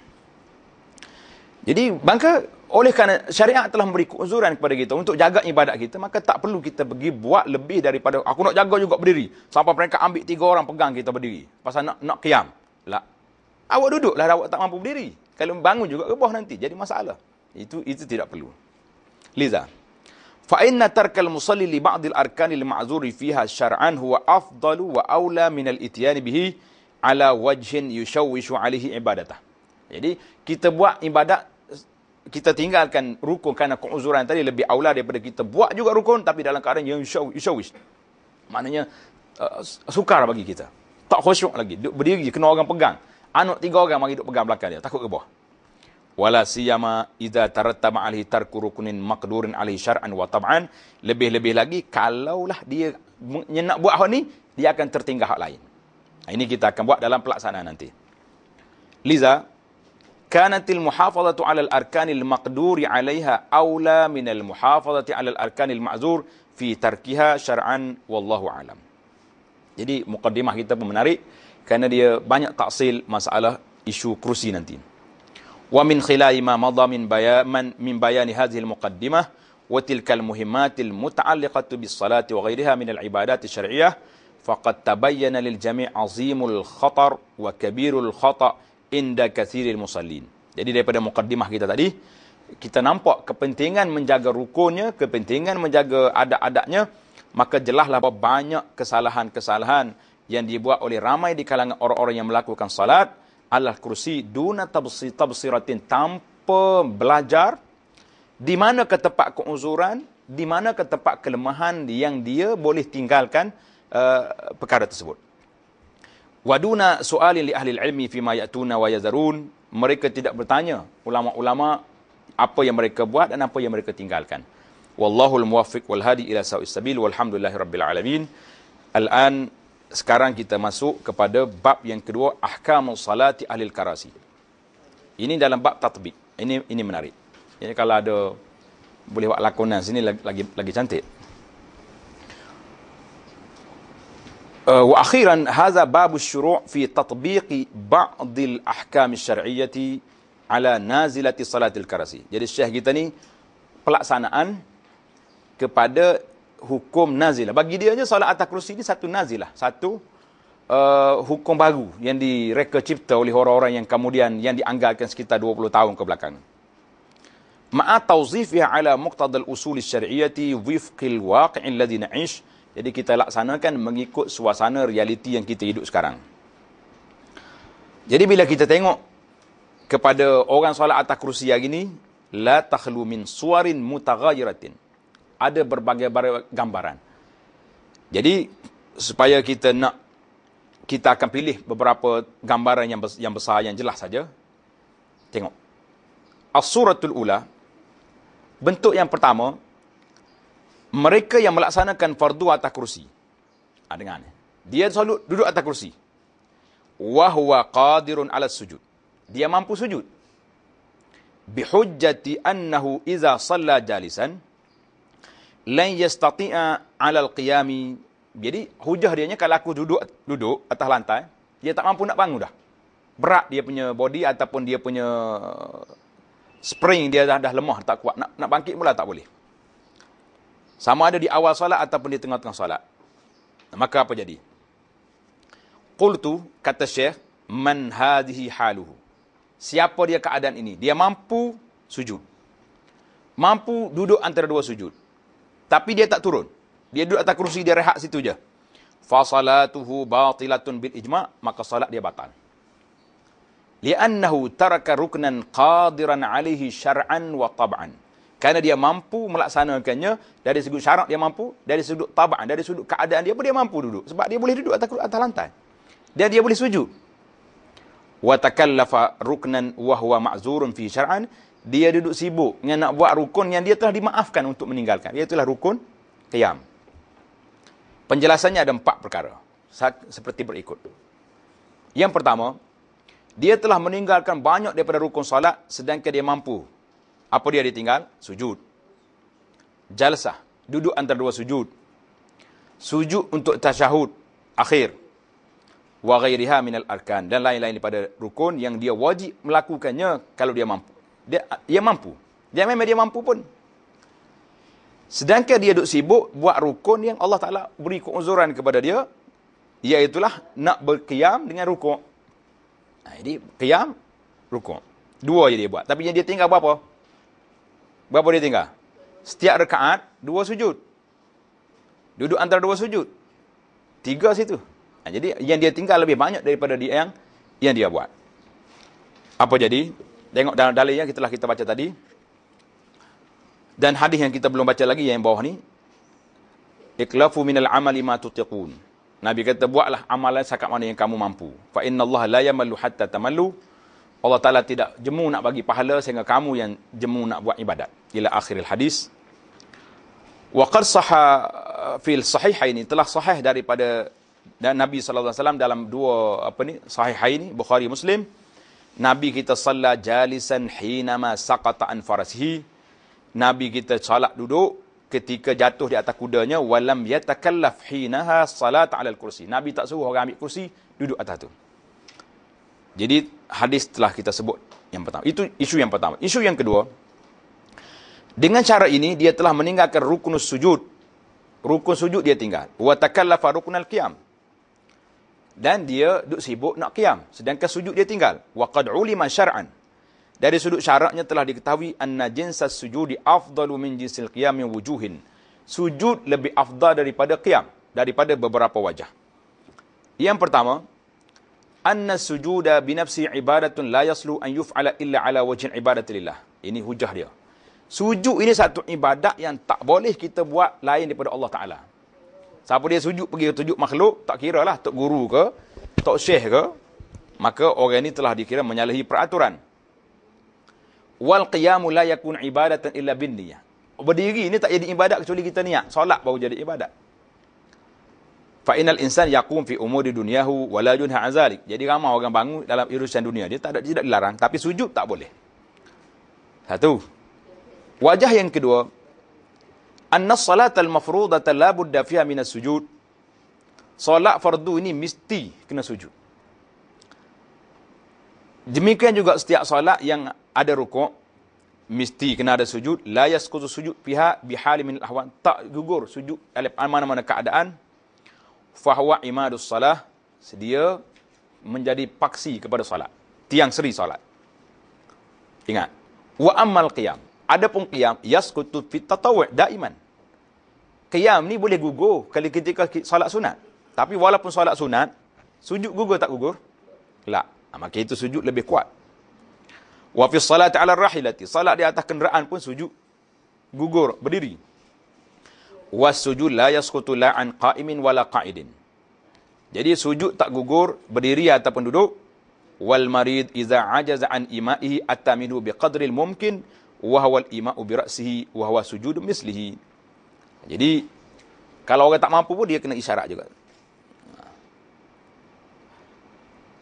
Jadi maka oleh kerana syariat telah memberi kuzuran kepada kita untuk jaga ibadat kita, maka tak perlu kita pergi buat lebih daripada aku nak jaga juga berdiri. Sampai mereka ambil tiga orang pegang kita berdiri. Pasal nak nak kiam. Lah. Awak duduklah awak tak mampu berdiri. Kalau bangun juga rebah nanti. Jadi masalah. Itu itu tidak perlu. Liza. Fainna inna tarkal musalli li ba'd al arkan al ma'zuri fiha syar'an huwa afdalu wa aula min al ityan bihi ala wajhin yushawishu alihi ibadatah. Jadi kita buat ibadat kita tinggalkan rukun kerana keuzuran tadi lebih aula daripada kita buat juga rukun tapi dalam keadaan yang yushawish. Maknanya uh, sukar bagi kita. Tak khusyuk lagi. Duduk berdiri kena orang pegang. Anak tiga orang mari duduk pegang belakang dia. Takut ke bawah. Wala siyama idza tarattaba alaihi tarku rukunin maqdurin alaihi syar'an wa tab'an. Lebih-lebih lagi kalaulah dia nak buat hal ni dia akan tertinggal hak lain. ini kita akan buat dalam pelaksanaan nanti. Liza كانت المحافظة على الأركان المقدور عليها أولى من المحافظة على الأركان المعذور في تركها شرعا والله أعلم jadi mukadimah kita pun menarik kerana dia banyak taksil masalah isu kerusi nanti wa min khilai ma madha min bayan min bayani hadhihi al-muqaddimah wa tilka al-muhimmat al-muta'alliqatu bis salati wa ghayriha min al-ibadat asy syariyyah faqad tabayyana lil jami' azimul khatar wa kabirul khata' inda kathiril musallin. Jadi daripada mukaddimah kita tadi, kita nampak kepentingan menjaga rukunnya, kepentingan menjaga adat-adatnya, maka jelahlah bahawa banyak kesalahan-kesalahan yang dibuat oleh ramai di kalangan orang-orang yang melakukan salat, Allah kursi duna tabsiratin tanpa belajar di mana ke tempat keuzuran, di mana ke tempat kelemahan yang dia boleh tinggalkan uh, perkara tersebut. Waduna soalin li ahli ilmi fi ma yatuna wa yazarun. Mereka tidak bertanya ulama-ulama apa yang mereka buat dan apa yang mereka tinggalkan. Wallahul muwaffiq wal hadi ila sawis sabil walhamdulillahirabbil alamin. Al-an sekarang kita masuk kepada bab yang kedua ahkamul salati ahli karasi. Ini dalam bab tatbik. Ini ini menarik. Jadi kalau ada boleh buat lakonan sini lagi lagi cantik. واخيرا هذا باب الشروع في تطبيق بعض الاحكام الشرعيه على نازله صلاه الكرسي Jadi syekh kita ni pelaksanaan kepada hukum nazilah. Bagi dia je solat atas kerusi ni satu nazilah, satu uh, hukum baru yang direka cipta oleh orang-orang yang kemudian yang dianggarkan sekitar 20 tahun ke belakang. Ma'a tawzifiha ala muqtadal usul syar'iyyati wifqil waqi'il alladhi na'ish Jadi kita laksanakan mengikut suasana realiti yang kita hidup sekarang. Jadi bila kita tengok kepada orang solat atas kerusi hari ini, la takhlu min suwarin mutaghayiratin. Ada berbagai-bagai gambaran. Jadi supaya kita nak kita akan pilih beberapa gambaran yang yang besar yang jelas saja. Tengok. As-suratul ula bentuk yang pertama mereka yang melaksanakan fardu atas kursi, Ha, dengar ni. Dia selalu duduk atas kursi. Wahuwa qadirun ala sujud. Dia mampu sujud. Bihujjati annahu iza salla jalisan. Lain yastati'a ala al-qiyami. Jadi hujah dia kalau aku duduk duduk atas lantai, dia tak mampu nak bangun dah. Berat dia punya body ataupun dia punya uh, spring dia dah, dah lemah tak kuat nak nak bangkit mula tak boleh. Sama ada di awal solat ataupun di tengah-tengah solat. Maka apa jadi? Qultu, kata Syekh, man hadihi haluhu. Siapa dia keadaan ini? Dia mampu sujud. Mampu duduk antara dua sujud. Tapi dia tak turun. Dia duduk atas kerusi, dia rehat situ je. Fasalatuhu batilatun bil ijma' maka solat dia batal. Li'annahu taraka ruknan qadiran alihi syar'an wa tab'an. Kerana dia mampu melaksanakannya dari sudut syarat dia mampu, dari sudut taba'an, dari sudut keadaan dia pun dia mampu duduk. Sebab dia boleh duduk atas, atas lantai. Dan dia boleh sujud. Wa takallafa ruknan wa huwa ma'zurun fi syar'an. Dia duduk sibuk dengan nak buat rukun yang dia telah dimaafkan untuk meninggalkan. itulah rukun qiyam. Penjelasannya ada empat perkara. Seperti berikut. Yang pertama, dia telah meninggalkan banyak daripada rukun salat sedangkan dia mampu apa dia ditinggal? Sujud. Jalsah. Duduk antara dua sujud. Sujud untuk tasyahud. Akhir. Wa ghairiha minal arkan. Dan lain-lain daripada rukun yang dia wajib melakukannya kalau dia mampu. Dia, dia mampu. Dia memang dia mampu pun. Sedangkan dia duduk sibuk buat rukun yang Allah Ta'ala beri keuzuran kepada dia. Iaitulah nak berkiam dengan rukun. Nah, ha, jadi, kiam, rukun. Dua je dia buat. Tapi yang dia tinggal buat apa? Berapa dia tinggal? Setiap rekaat, dua sujud. Duduk antara dua sujud. Tiga situ. Nah, ha, jadi yang dia tinggal lebih banyak daripada dia yang yang dia buat. Apa jadi? Tengok dalam dalil yang telah kita baca tadi. Dan hadis yang kita belum baca lagi yang bawah ni. Iklafu minal amali ma tutiqun. Nabi kata buatlah amalan sakat mana yang kamu mampu. Fa la yamallu hatta tamallu Allah Ta'ala tidak jemu nak bagi pahala sehingga kamu yang jemu nak buat ibadat. Ila akhiril hadis. Wa qad saha uh, fil ini telah sahih daripada dan Nabi sallallahu alaihi wasallam dalam dua apa ni sahih ini Bukhari Muslim Nabi kita salla jalisan hina ma saqata an farasihi Nabi kita salat duduk ketika jatuh di atas kudanya walam yatakallaf hinaha salat ala al kursi Nabi tak suruh orang ambil kursi duduk atas tu jadi hadis telah kita sebut yang pertama. Itu isu yang pertama. Isu yang kedua, dengan cara ini dia telah meninggalkan rukun sujud. Rukun sujud dia tinggal. Wa takallafa ruknul qiyam. Dan dia duduk sibuk nak qiyam sedangkan sujud dia tinggal. Wa qad ulima syar'an. Dari sudut syaraknya telah diketahui anna jinsas sujudi afdalu min jinsil qiyami wujuhin. Sujud lebih afdal daripada qiyam daripada beberapa wajah. Yang pertama, anna sujuda bi nafsi ibadatun la yaslu an yuf'ala illa ala wajhin ibadatillah. Ini hujah dia. Sujud ini satu ibadat yang tak boleh kita buat lain daripada Allah Taala. Siapa dia sujud pergi tunjuk makhluk, tak kira lah tok guru ke, tok syekh ke, maka orang ini telah dikira menyalahi peraturan. Wal qiyamu la yakun ibadatan illa bin niyah. Berdiri ini tak jadi ibadat kecuali kita niat. Solat baru jadi ibadat fa inal insan yakum fi umur di duniahu la yunha Jadi ramai orang bangun dalam urusan dunia dia tak ada tidak dilarang tapi sujud tak boleh. Satu. Wajah yang kedua anna salat al la budda fiha min as-sujud. Salat fardu ini mesti kena sujud. Demikian juga setiap salat yang ada rukuk mesti kena ada sujud la yasqutu sujud pihak bihalimin lawan tak gugur sujud dalam mana-mana keadaan fahwa imadus salah sedia menjadi paksi kepada salat tiang seri salat. ingat wa amal qiyam pun qiyam yaskutu fit tatawwu' daiman qiyam ni boleh gugur kalau ketika salat sunat tapi walaupun salat sunat sujud gugur tak gugur lah Amak itu sujud lebih kuat wa fi salati ala rahilati salat di atas kenderaan pun sujud gugur berdiri Was sujud la yaskutu la'an qa'imin wala qa'idin. Jadi sujud tak gugur, berdiri ataupun duduk. Wal marid iza ajaza an ima'ihi attaminu biqadril mumkin. Wahawal ima'u biraksihi wahawal sujud mislihi. Jadi, kalau orang tak mampu pun dia kena isyarat juga.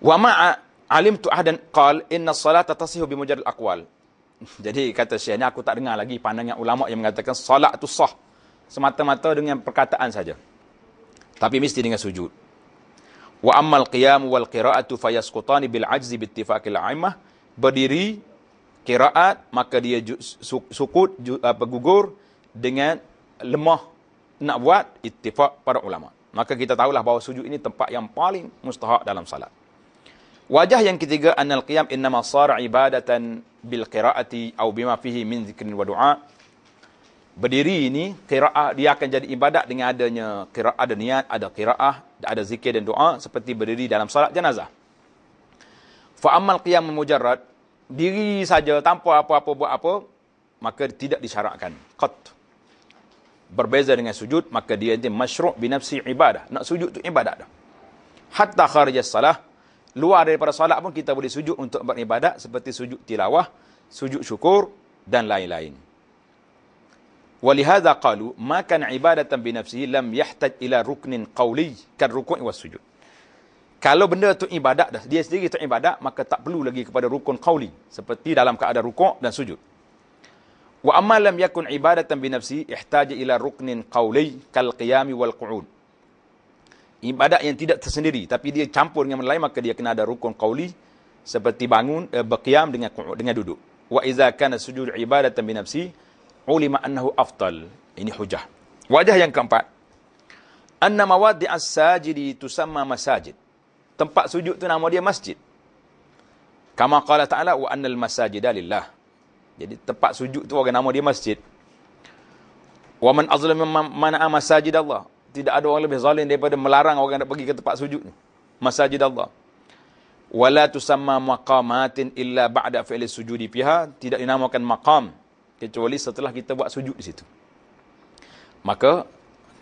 Wa ma'a alim tu'ahdan qal inna salata tasihu bimujarul akwal. Jadi kata syekh ni aku tak dengar lagi pandangan ulama yang mengatakan salat tu sah semata-mata dengan perkataan saja. Tapi mesti dengan sujud. Wa ammal qiyam wal qira'atu fayasqutani bil ajzi bi ittifaqil a'immah. Berdiri qiraat maka dia sukut apa gugur dengan lemah nak buat ittifaq para ulama. Maka kita tahulah bahawa sujud ini tempat yang paling mustahak dalam salat. Wajah yang ketiga, annal qiyam innama sara ibadatan bil qiraati au bima fihi min zikrin wa du'a berdiri ini qiraah dia akan jadi ibadat dengan adanya qiraah ada niat ada qiraah ada zikir dan doa seperti berdiri dalam solat jenazah fa amal qiyam mujarrad diri saja tanpa apa-apa buat apa maka tidak disyarakkan qat berbeza dengan sujud maka dia nanti masyru' binafsi ibadah nak sujud tu ibadat dah hatta kharij salah luar daripada solat pun kita boleh sujud untuk beribadat seperti sujud tilawah sujud syukur dan lain-lain Walihada qalu makan ibadatan binafsihi lam yahtaj ila ruknin qawli kan rukun wa sujud. Kalau benda tu ibadat dah, dia sendiri tu ibadat, maka tak perlu lagi kepada rukun qawli. Seperti dalam keadaan rukun dan sujud. Wa amma lam yakun ibadatan binafsihi ihtaja ila ruknin qawli kal qiyami wal qu'ud. Ibadat yang tidak tersendiri, tapi dia campur dengan lain, maka dia kena ada rukun qawli. Seperti bangun, eh, dengan, dengan duduk. Wa iza kana sujud ibadatan binafsihi, ulima annahu afdal. Ini hujah. Wajah yang keempat. Anna mawaddi as-sajidi tusamma masajid. Tempat sujud tu nama dia masjid. Kama qala ta'ala wa annal masajida lillah. Jadi tempat sujud tu orang nama dia masjid. Wa man azlama man masajid Allah. Tidak ada orang lebih zalim daripada melarang orang nak pergi ke tempat sujud ni. Masajid Allah. Wala tusamma maqamatin illa ba'da fi'li sujudi piha Tidak dinamakan maqam kecuali setelah kita buat sujud di situ. Maka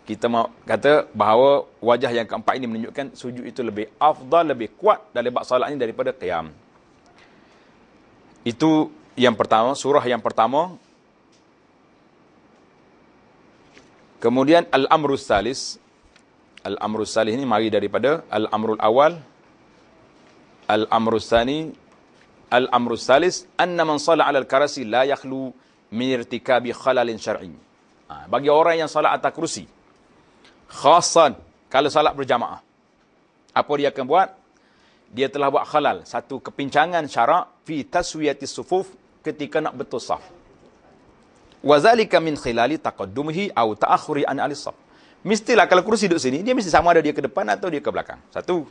kita mau kata bahawa wajah yang keempat ini menunjukkan sujud itu lebih afdal, lebih kuat dalam bab solat ini daripada qiyam. Itu yang pertama, surah yang pertama. Kemudian al-amrus salis. Al-amrus salis ini mari daripada al-amrul awal. Al-amrus sani, al-amrus salis, anna man salat 'ala al-karasi la yakhlu' min irtikabi khalalin syar'i. Ha, bagi orang yang salat atas kursi, Khasan. Kalau salat berjamaah. Apa dia akan buat? Dia telah buat khalal. Satu kepincangan syarak. Fi taswiyati sufuf. Ketika nak betul sah. Wazalika min khilali taqadumhi au ta'akhuri an alisaf. Mestilah kalau kursi duduk sini. Dia mesti sama ada dia ke depan atau dia ke belakang. Satu.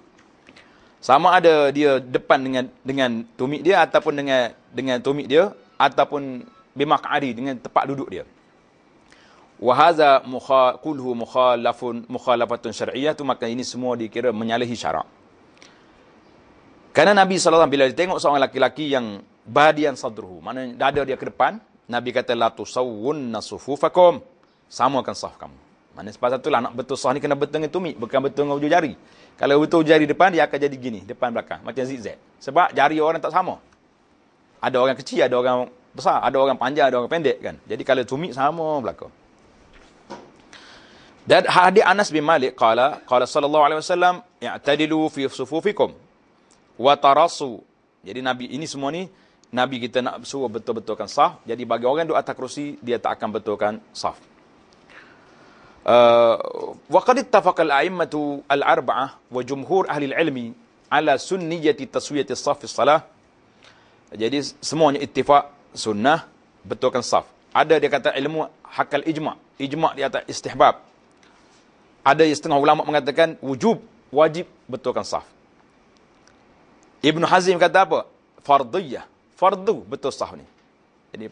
Sama ada dia depan dengan dengan tumik dia ataupun dengan dengan tumik dia ataupun bimaq'adi dengan tempat duduk dia. Wa hadza mukhalafun mukhalafun mukhalafatun syar'iyyah tu maka ini semua dikira menyalahi syarak. Karena Nabi SAW bila dia tengok seorang lelaki lelaki yang badian sadruhu, mana dada dia ke depan, Nabi kata la tusawwun nasufufakum, samakan saf kamu. Mana sebab satu lah, nak betul sah ni kena betul dengan tumit, bukan betul dengan ujung jari. Kalau betul ujung jari depan, dia akan jadi gini, depan belakang, macam zigzag. Sebab jari orang tak sama. Ada orang kecil, ada orang besar. Ada orang panjang, ada orang pendek kan. Jadi kalau tumit sama berlaku. Dan hadis Anas bin Malik kala kala sallallahu alaihi wasallam ya'tadilu fi sufufikum wa tarasu. Jadi nabi ini semua ni nabi kita nak suruh betul-betulkan sah. Jadi bagi orang duduk atas kerusi dia tak akan betulkan sah. Uh, wa qad ittafaqa al-a'immatu al-arba'ah wa jumhur ahli al-ilmi ala sunniyati taswiyati saf as-salah. Jadi semuanya ittifaq sunnah betulkan saf. Ada dia kata ilmu hakal ijma' ijma' di atas istihbab. Ada yang setengah ulama' mengatakan wujub, wajib betulkan saf. Ibn Hazim kata apa? Farduyah. Fardu betul saf ni. Jadi,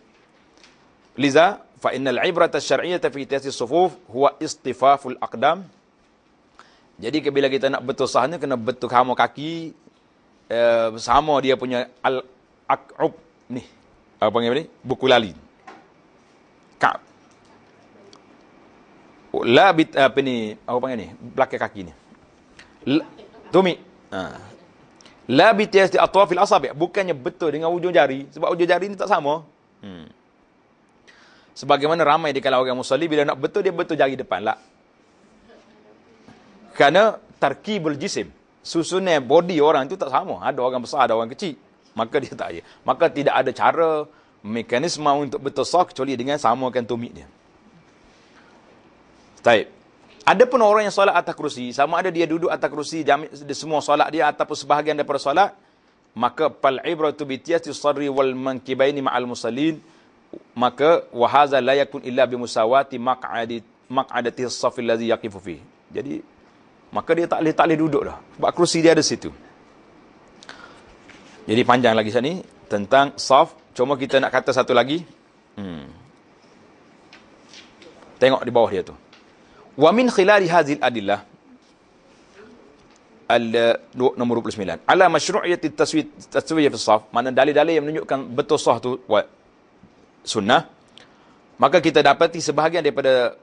liza fa innal ibrata syar'iyyata fi tasis sufuf huwa istifaful aqdam jadi bila kita nak betul sah ni kena betul sama kaki eh, sama dia punya al aqub ni apa panggil ni? Buku lali. Kaab. Oh, la bit apa ni? Apa panggil ni? Belakang kaki ni. Tumi. Ha. La bitias di atrafil asabi. Bukannya betul dengan ujung jari. Sebab ujung jari ni tak sama. Hmm. Sebagaimana ramai di kalangan orang musali bila nak betul dia betul jari depan lah. Kerana tarkibul jisim. Susunan body orang tu tak sama. Ada orang besar, ada orang kecil maka dia tak ayah. Maka tidak ada cara mekanisme untuk bertesak kecuali dengan samakan tumit dia. Taib. Ada pun orang yang solat atas kerusi, sama ada dia duduk atas kerusi, dia semua solat dia ataupun sebahagian daripada solat, maka pal ibratu bi tiyati sarri wal mankibaini ma'al musallin maka wa hadza la yakun illa bimusawati musawati maq'adi maq'adati as jadi maka dia tak boleh tak boleh duduk dah sebab kerusi dia ada situ jadi panjang lagi sini tentang saf. Cuma kita nak kata satu lagi. Hmm. Tengok di bawah dia tu. Wa min khilali hadhil adillah al eh, nomor 29. Ala mashru'iyyati taswiyat taswiyat fi saf, mana dalil-dalil yang menunjukkan betul sah tu buat sunnah. Maka kita dapati sebahagian daripada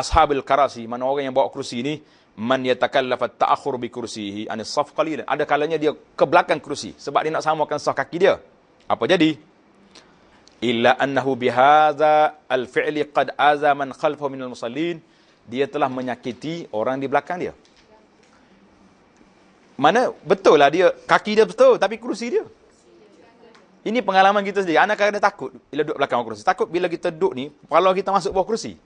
ashabul karasi, mana orang yang bawa kerusi ni man yatakallaf at-ta'akhur bi kursiyhi an as-saf qalilan ada kalanya dia ke belakang kerusi sebab dia nak samakan saf kaki dia apa jadi illa annahu bi hadza al-fi'li qad aza man khalfahu min al-musallin dia telah menyakiti orang di belakang dia mana betul lah dia kaki dia betul tapi kerusi dia ini pengalaman kita sendiri anak kadang takut bila duduk belakang kerusi takut bila kita duduk ni kalau kita masuk bawah kerusi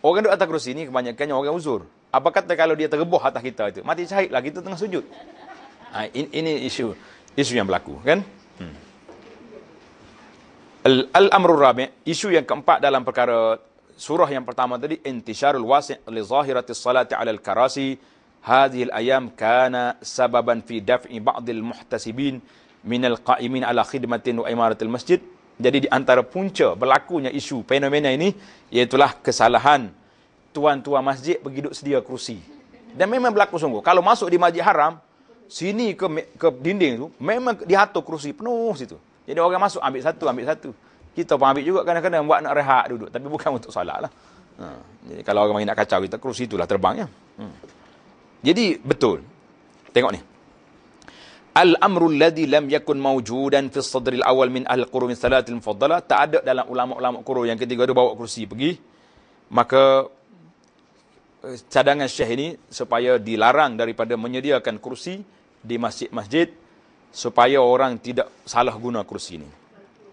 orang duduk atas kerusi ni kebanyakannya orang uzur apa kata kalau dia terbuah atas kita itu? Mati syahidlah kita tengah sujud. Ha, ini, ini isu isu yang berlaku kan? Hmm. Al amru rabi isu yang keempat dalam perkara surah yang pertama tadi intisharul wasi li zahiratis salati alal karasi hadhihi al ayam kana sababan fi daf'i ba'dil muhtasibin min al qa'imin ala khidmatin wa imaratil masjid jadi di antara punca berlakunya isu fenomena ini ialah kesalahan tuan-tuan masjid pergi duduk sedia kerusi. Dan memang berlaku sungguh. Kalau masuk di masjid haram, sini ke ke dinding tu, memang dihatur kerusi penuh situ. Jadi orang masuk, ambil satu, ambil satu. Kita pun ambil juga kadang-kadang buat nak rehat duduk. Tapi bukan untuk salat lah. Ha. Jadi kalau orang nak kacau kita, kerusi itulah terbangnya. Hmm. Jadi betul. Tengok ni. Al-amru alladhi lam yakun mawjudan fi sadri al awal min ahli qurumi salatil mufaddala tak ada dalam ulama-ulama Qurun yang ketiga tu bawa kerusi pergi maka Eh, cadangan syekh ini supaya dilarang daripada menyediakan kursi di masjid-masjid supaya orang tidak salah guna kursi ini.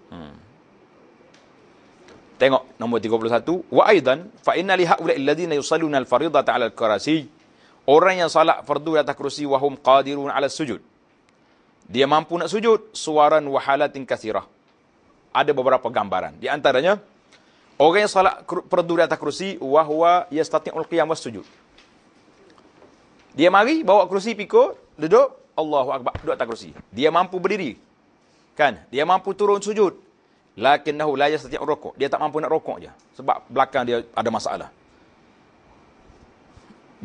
Hmm. Tengok nombor 31. Wa aidan fa inna li ha'ula alladhina yusalluna al-fardhata 'ala al orang yang salat fardu di atas kursi wahum qadirun 'ala sujud. Dia mampu nak sujud suaran wahalatin kasirah. Ada beberapa gambaran. Di antaranya, Orang yang salat berduri atas kerusi, wahwa yastati'ul qiyam was sujud. Dia mari, bawa kerusi, piko, duduk, Allahu Akbar, duduk atas kerusi. Dia mampu berdiri. Kan? Dia mampu turun sujud. Lakin dahu layas setiap rokok. Dia tak mampu nak rokok je. Sebab belakang dia ada masalah.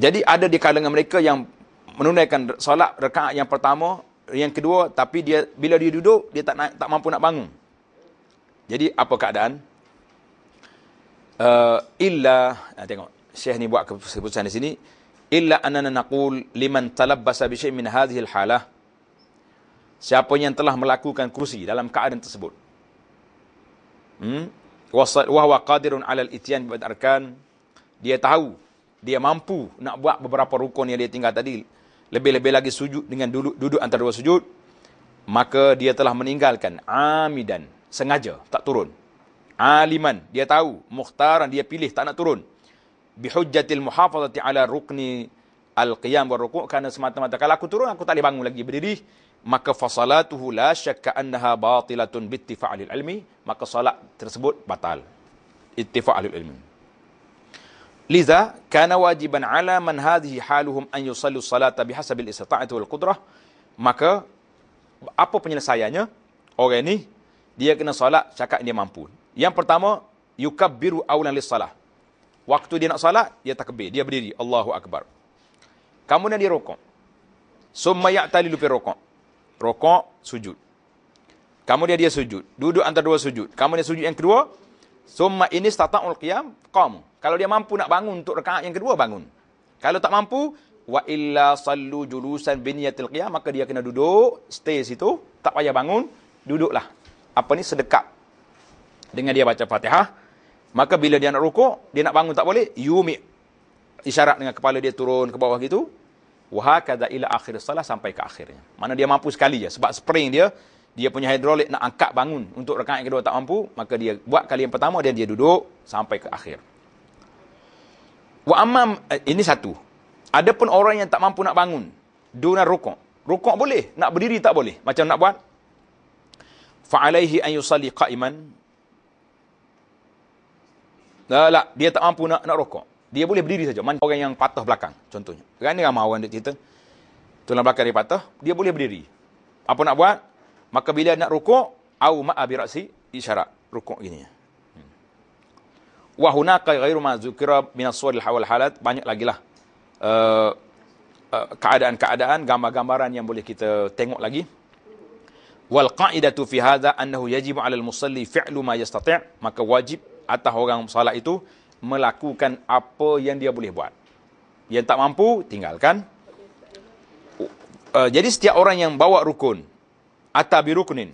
Jadi ada di kalangan mereka yang menunaikan solat rekaat yang pertama, yang kedua, tapi dia bila dia duduk, dia tak, tak mampu nak bangun. Jadi apa keadaan? uh, illa nah, tengok syekh ni buat keputusan di sini illa annana naqul liman talabbasa bi syai' min hadhihi halah siapa yang telah melakukan kursi dalam keadaan tersebut hmm wa huwa qadirun alal ityan bi arkan dia tahu dia mampu nak buat beberapa rukun yang dia tinggal tadi lebih-lebih lagi sujud dengan duduk, duduk antara dua sujud maka dia telah meninggalkan amidan sengaja tak turun aliman dia tahu mukhtaran dia pilih tak nak turun bihujjatil muhafazati ala rukni al-qiyam wa ruku' kerana semata-mata kalau aku turun aku tak boleh bangun lagi berdiri maka fasalatuhu la syakka annaha batilatun bittifa'il ilmi maka salat tersebut batal ittifa'il ilmi liza kana wajiban ala man hadhihi haluhum an yusallu salata bihasabil istita'ati wal qudrah maka apa penyelesaiannya orang ni dia kena solat cakap dia mampu yang pertama, yukabbiru awlan li salah. Waktu dia nak salat, dia takbir. Dia berdiri. Allahu Akbar. Kemudian dia rokok. Summa ya'tali lupi rokok. Rokok, sujud. Kemudian dia sujud. Duduk antara dua sujud. Kemudian sujud yang kedua. Summa ini stata'ul qiyam, qam. Kalau dia mampu nak bangun untuk rekaat yang kedua, bangun. Kalau tak mampu, wa illa sallu julusan biniyatil qiyam, maka dia kena duduk, stay situ, tak payah bangun, duduklah. Apa ni sedekap dengan dia baca Fatihah, maka bila dia nak rukuk, dia nak bangun tak boleh, yumi isyarat dengan kepala dia turun ke bawah gitu. Wahakadha ila akhir salah sampai ke akhirnya. Mana dia mampu sekali je sebab spring dia dia punya hidrolik nak angkat bangun untuk rekaan yang kedua tak mampu, maka dia buat kali yang pertama dan dia duduk sampai ke akhir. Wa amam eh, ini satu. Adapun orang yang tak mampu nak bangun, duna rukuk. Rukuk boleh, nak berdiri tak boleh. Macam nak buat fa alaihi an yusalli qa'iman tak, tak. Lah, dia tak mampu nak, nak rokok. Dia boleh berdiri saja. Macam orang yang patah belakang, contohnya. Kan ni ramai orang dia cerita. Tulang belakang dia patah, dia boleh berdiri. Apa nak buat? Maka bila nak rokok, au ma'abi raksi, isyarat rokok gini. Hmm. Wahuna hunaka ghairu ma zukira min as ha- halat banyak lagi lah. Uh, uh, keadaan-keadaan gambar-gambaran yang boleh kita tengok lagi wal qaidatu fi hadha annahu yajibu 'ala al-musalli fi'lu ma yastati' maka wajib atas orang salat itu melakukan apa yang dia boleh buat. Yang tak mampu tinggalkan. Uh, jadi setiap orang yang bawa rukun atau biruknin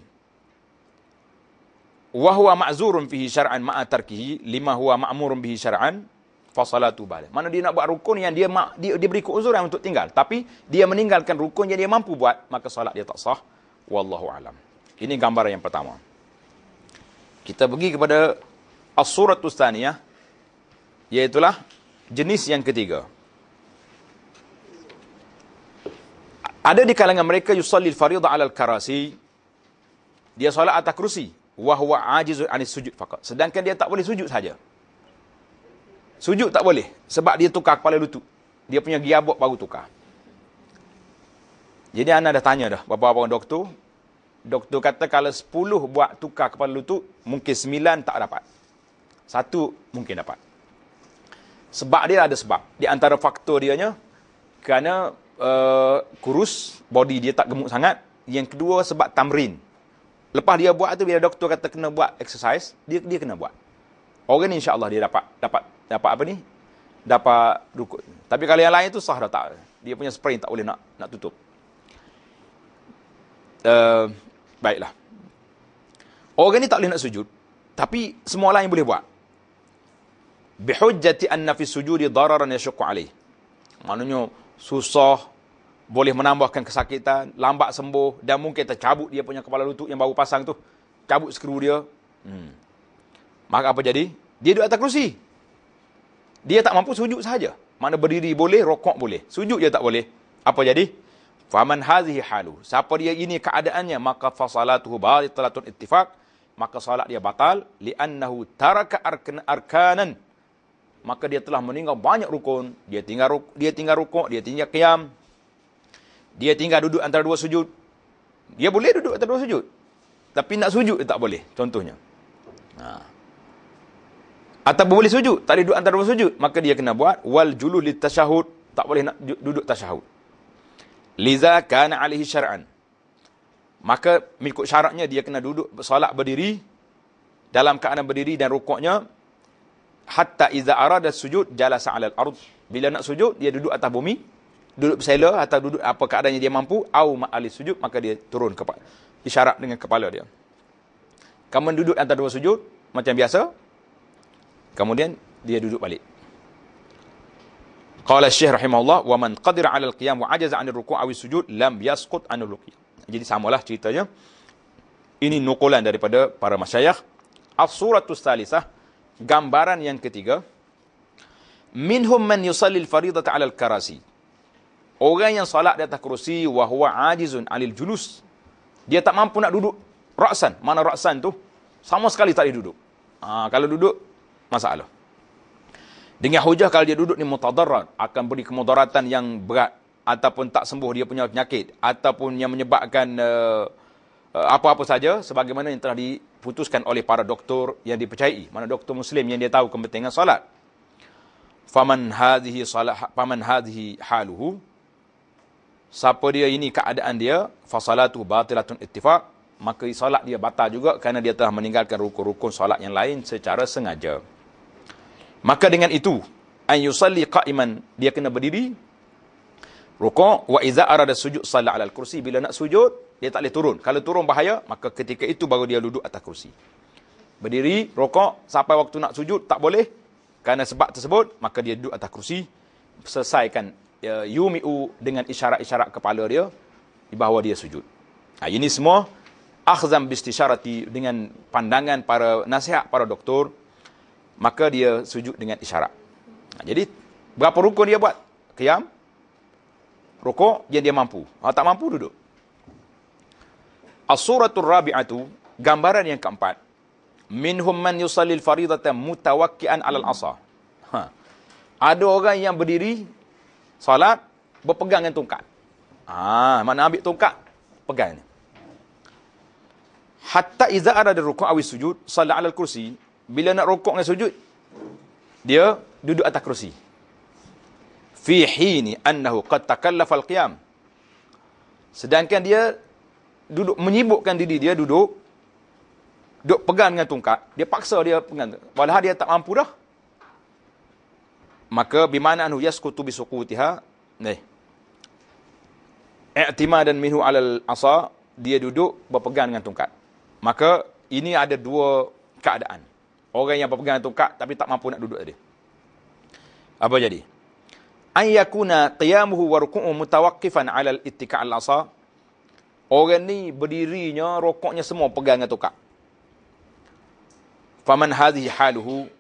wa huwa ma'zurun fihi syar'an ma'a tarkihi lima huwa ma'murun bihi syar'an fa salatu Mana dia nak buat rukun yang dia ma- dia, dia beri keuzuran untuk tinggal tapi dia meninggalkan rukun yang dia mampu buat maka solat dia tak sah wallahu alam. Ini gambaran yang pertama. Kita pergi kepada as-surat ustaniyah iaitulah jenis yang ketiga ada di kalangan mereka yusallil fariidha alal karasi dia solat atas kerusi wa huwa ajizu anis sujud fakat. sedangkan dia tak boleh sujud saja sujud tak boleh sebab dia tukar kepala lutut dia punya giabok baru tukar jadi anda dah tanya dah beberapa orang doktor Doktor kata kalau 10 buat tukar kepala lutut, mungkin 9 tak dapat. Satu mungkin dapat. Sebab dia ada sebab. Di antara faktor dia kerana uh, kurus, body dia tak gemuk sangat. Yang kedua sebab tamrin. Lepas dia buat tu bila doktor kata kena buat exercise, dia dia kena buat. Orang ni insya-Allah dia dapat dapat dapat apa ni? Dapat rukuk. Tapi kalau yang lain tu sah dah tak. Dia punya sprain tak boleh nak nak tutup. Uh, baiklah. Orang ni tak boleh nak sujud, tapi semua lain boleh buat bihujjati anna fi sujudi dararan yashuqqu alayh maknanya susah boleh menambahkan kesakitan lambat sembuh dan mungkin tercabut dia punya kepala lutut yang baru pasang tu cabut skru dia hmm. maka apa jadi dia duduk atas kerusi dia tak mampu sujud sahaja mana berdiri boleh rokok boleh sujud dia tak boleh apa jadi faman hazihi halu siapa dia ini keadaannya maka fasalatuhu batalatun ittifaq maka salat dia batal li annahu taraka arkanan maka dia telah meninggal banyak rukun. Dia tinggal ruk, dia tinggal rukuk, dia tinggal qiyam. Dia tinggal duduk antara dua sujud. Dia boleh duduk antara dua sujud. Tapi nak sujud tak boleh, contohnya. Ha. Atau boleh sujud, tak boleh duduk antara dua sujud, maka dia kena buat wal julu li tashahud, tak boleh nak duduk tashahud. Liza kana alaihi syar'an. Maka mengikut syaratnya dia kena duduk solat berdiri dalam keadaan berdiri dan rukuknya hatta iza arada sujud jalasa alal ard bila nak sujud dia duduk atas bumi duduk bersila atau duduk apa keadaannya dia mampu au ma'ali sujud maka dia turun ke isyarat dengan kepala dia kamu duduk antara dua sujud macam biasa kemudian dia duduk balik qala syekh rahimahullah wa man qadira 'ala al-qiyam wa 'ajaza 'anil ruku' aw sujud lam yasqut 'anil ruku' jadi samalah ceritanya ini nukulan daripada para masyayikh as-suratus salisah gambaran yang ketiga minhum man yusalli al-fariidah 'ala al-karasi orang yang solat di atas kerusi wa huwa 'ajizun 'anil julus dia tak mampu nak duduk raksan mana raksan tu sama sekali tak boleh duduk ha, kalau duduk masalah dengan hujah kalau dia duduk ni mutadarrar akan beri kemudaratan yang berat ataupun tak sembuh dia punya penyakit ataupun yang menyebabkan uh, Eh, apa-apa saja sebagaimana yang telah diputuskan oleh para doktor yang dipercayai. Mana doktor Muslim yang dia tahu kepentingan solat. Faman hadhi salah, faman hadhi haluhu. Siapa dia ini keadaan dia, fasalatu batilatun ittifaq, maka solat dia batal juga kerana dia telah meninggalkan rukun-rukun solat yang lain secara sengaja. Maka dengan itu, an yusalli qa'iman, dia kena berdiri. Rukuk wa iza arada sujud salat al kursi bila nak sujud, dia tak boleh turun. Kalau turun bahaya, maka ketika itu baru dia duduk atas kerusi. Berdiri, rokok, sampai waktu nak sujud, tak boleh. Kerana sebab tersebut, maka dia duduk atas kerusi. Selesaikan uh, yumi'u dengan isyarat-isyarat kepala dia di bawah dia sujud. Nah, ha, ini semua akhzam bistisyarati dengan pandangan para nasihat para doktor. Maka dia sujud dengan isyarat. Nah, ha, jadi, berapa rukun dia buat? Kiam, rokok, yang dia mampu. Kalau ha, tak mampu, duduk. As-suratul rabi'atu, gambaran yang keempat. Minhum man yusallil faridatan mutawakki'an alal hmm. Asa Ha. Ada orang yang berdiri, salat, berpegang dengan tongkat. Ah, ha. mana ambil tongkat, pegang Hatta iza arada rukuk awis sujud, salat alal kursi, bila nak rukuk dengan sujud, dia duduk atas kursi. Fi hini annahu qad takallafa al-qiyam. Sedangkan dia duduk menyibukkan diri dia duduk duduk pegang dengan tungkat dia paksa dia pegang walaupun dia tak mampu dah maka bimana anhu yaskutu bisukutiha ni i'timad dan minhu alal asa dia duduk berpegang dengan tungkat maka ini ada dua keadaan orang yang berpegang dengan tungkat tapi tak mampu nak duduk tadi apa jadi ayyakuna qiyamuhu wa ruku'u mutawaqqifan alal ittika' al asa Orang ni berdirinya, rokoknya semua pegang dengan tukar. Faman hadhi haluhu.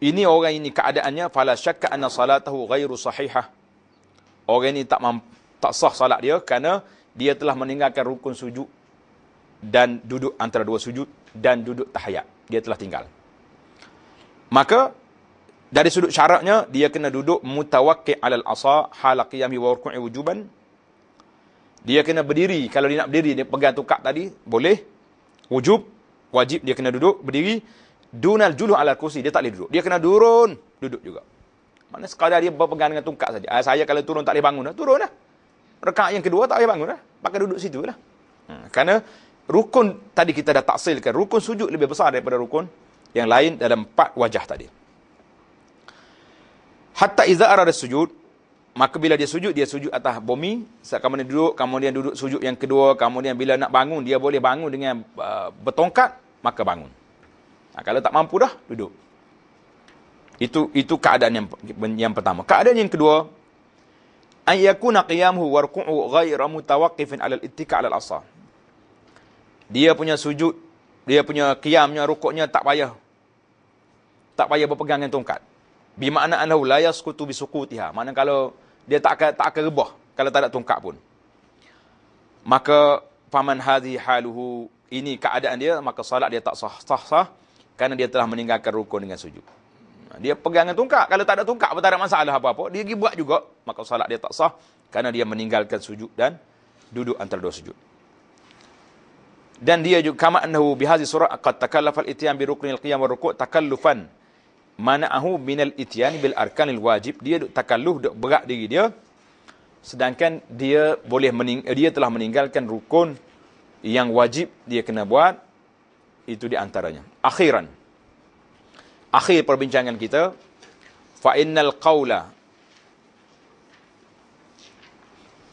Ini orang ini keadaannya, fala syakka anna salatahu ghairu sahihah. Orang ini tak tak sah salat dia kerana dia telah meninggalkan rukun sujud dan duduk antara dua sujud dan duduk tahayat. Dia telah tinggal. Maka, dari sudut syaratnya, dia kena duduk mutawakki alal asa halaqiyami warku'i wujuban dia kena berdiri. Kalau dia nak berdiri, dia pegang tukak tadi. Boleh. Wujub. Wajib dia kena duduk, berdiri. Dunal juluh ala kursi. Dia tak boleh duduk. Dia kena turun, duduk juga. Mana sekadar dia berpegang dengan tukak saja. Ah, saya kalau turun tak boleh bangun. Lah. Turun lah. Rekat yang kedua tak boleh bangun lah. Pakai duduk situ lah. Hmm. Kerana rukun tadi kita dah taksilkan. Rukun sujud lebih besar daripada rukun yang lain dalam empat wajah tadi. Hatta iza arada sujud. Maka bila dia sujud, dia sujud atas bumi. Kemudian dia duduk, kemudian duduk sujud yang kedua. Kemudian bila nak bangun, dia boleh bangun dengan uh, bertongkat, maka bangun. Ha, kalau tak mampu dah, duduk. Itu itu keadaan yang yang pertama. Keadaan yang kedua, ayakuna qiyamuhu warku'u ghayra mutawakifin alal itika alal asa. Dia punya sujud, dia punya qiyamnya, rukuknya tak payah. Tak payah berpegang dengan tongkat. Bima'ana anahu layas kutu bisukutiha. Maksudnya kalau dia tak akan tak akan rebah kalau tak ada tongkat pun. Maka faman hadhi haluhu ini keadaan dia maka solat dia tak sah sah sah kerana dia telah meninggalkan rukun dengan sujud. Ha, dia pegang dengan tongkat. Kalau tak ada tongkat pun tak ada masalah apa-apa. Dia pergi buat juga maka solat dia tak sah kerana dia meninggalkan sujud dan duduk antara dua sujud. Dan dia juga kama annahu bihadhi surah qad takallafa al-ityam bi ruknil qiyam wa ruku' takallufan mana mana'ahu minal ityan bil arkanil wajib dia duk takalluh duk berat diri dia sedangkan dia boleh mening, dia telah meninggalkan rukun yang wajib dia kena buat itu di antaranya akhiran akhir perbincangan kita fa innal qaula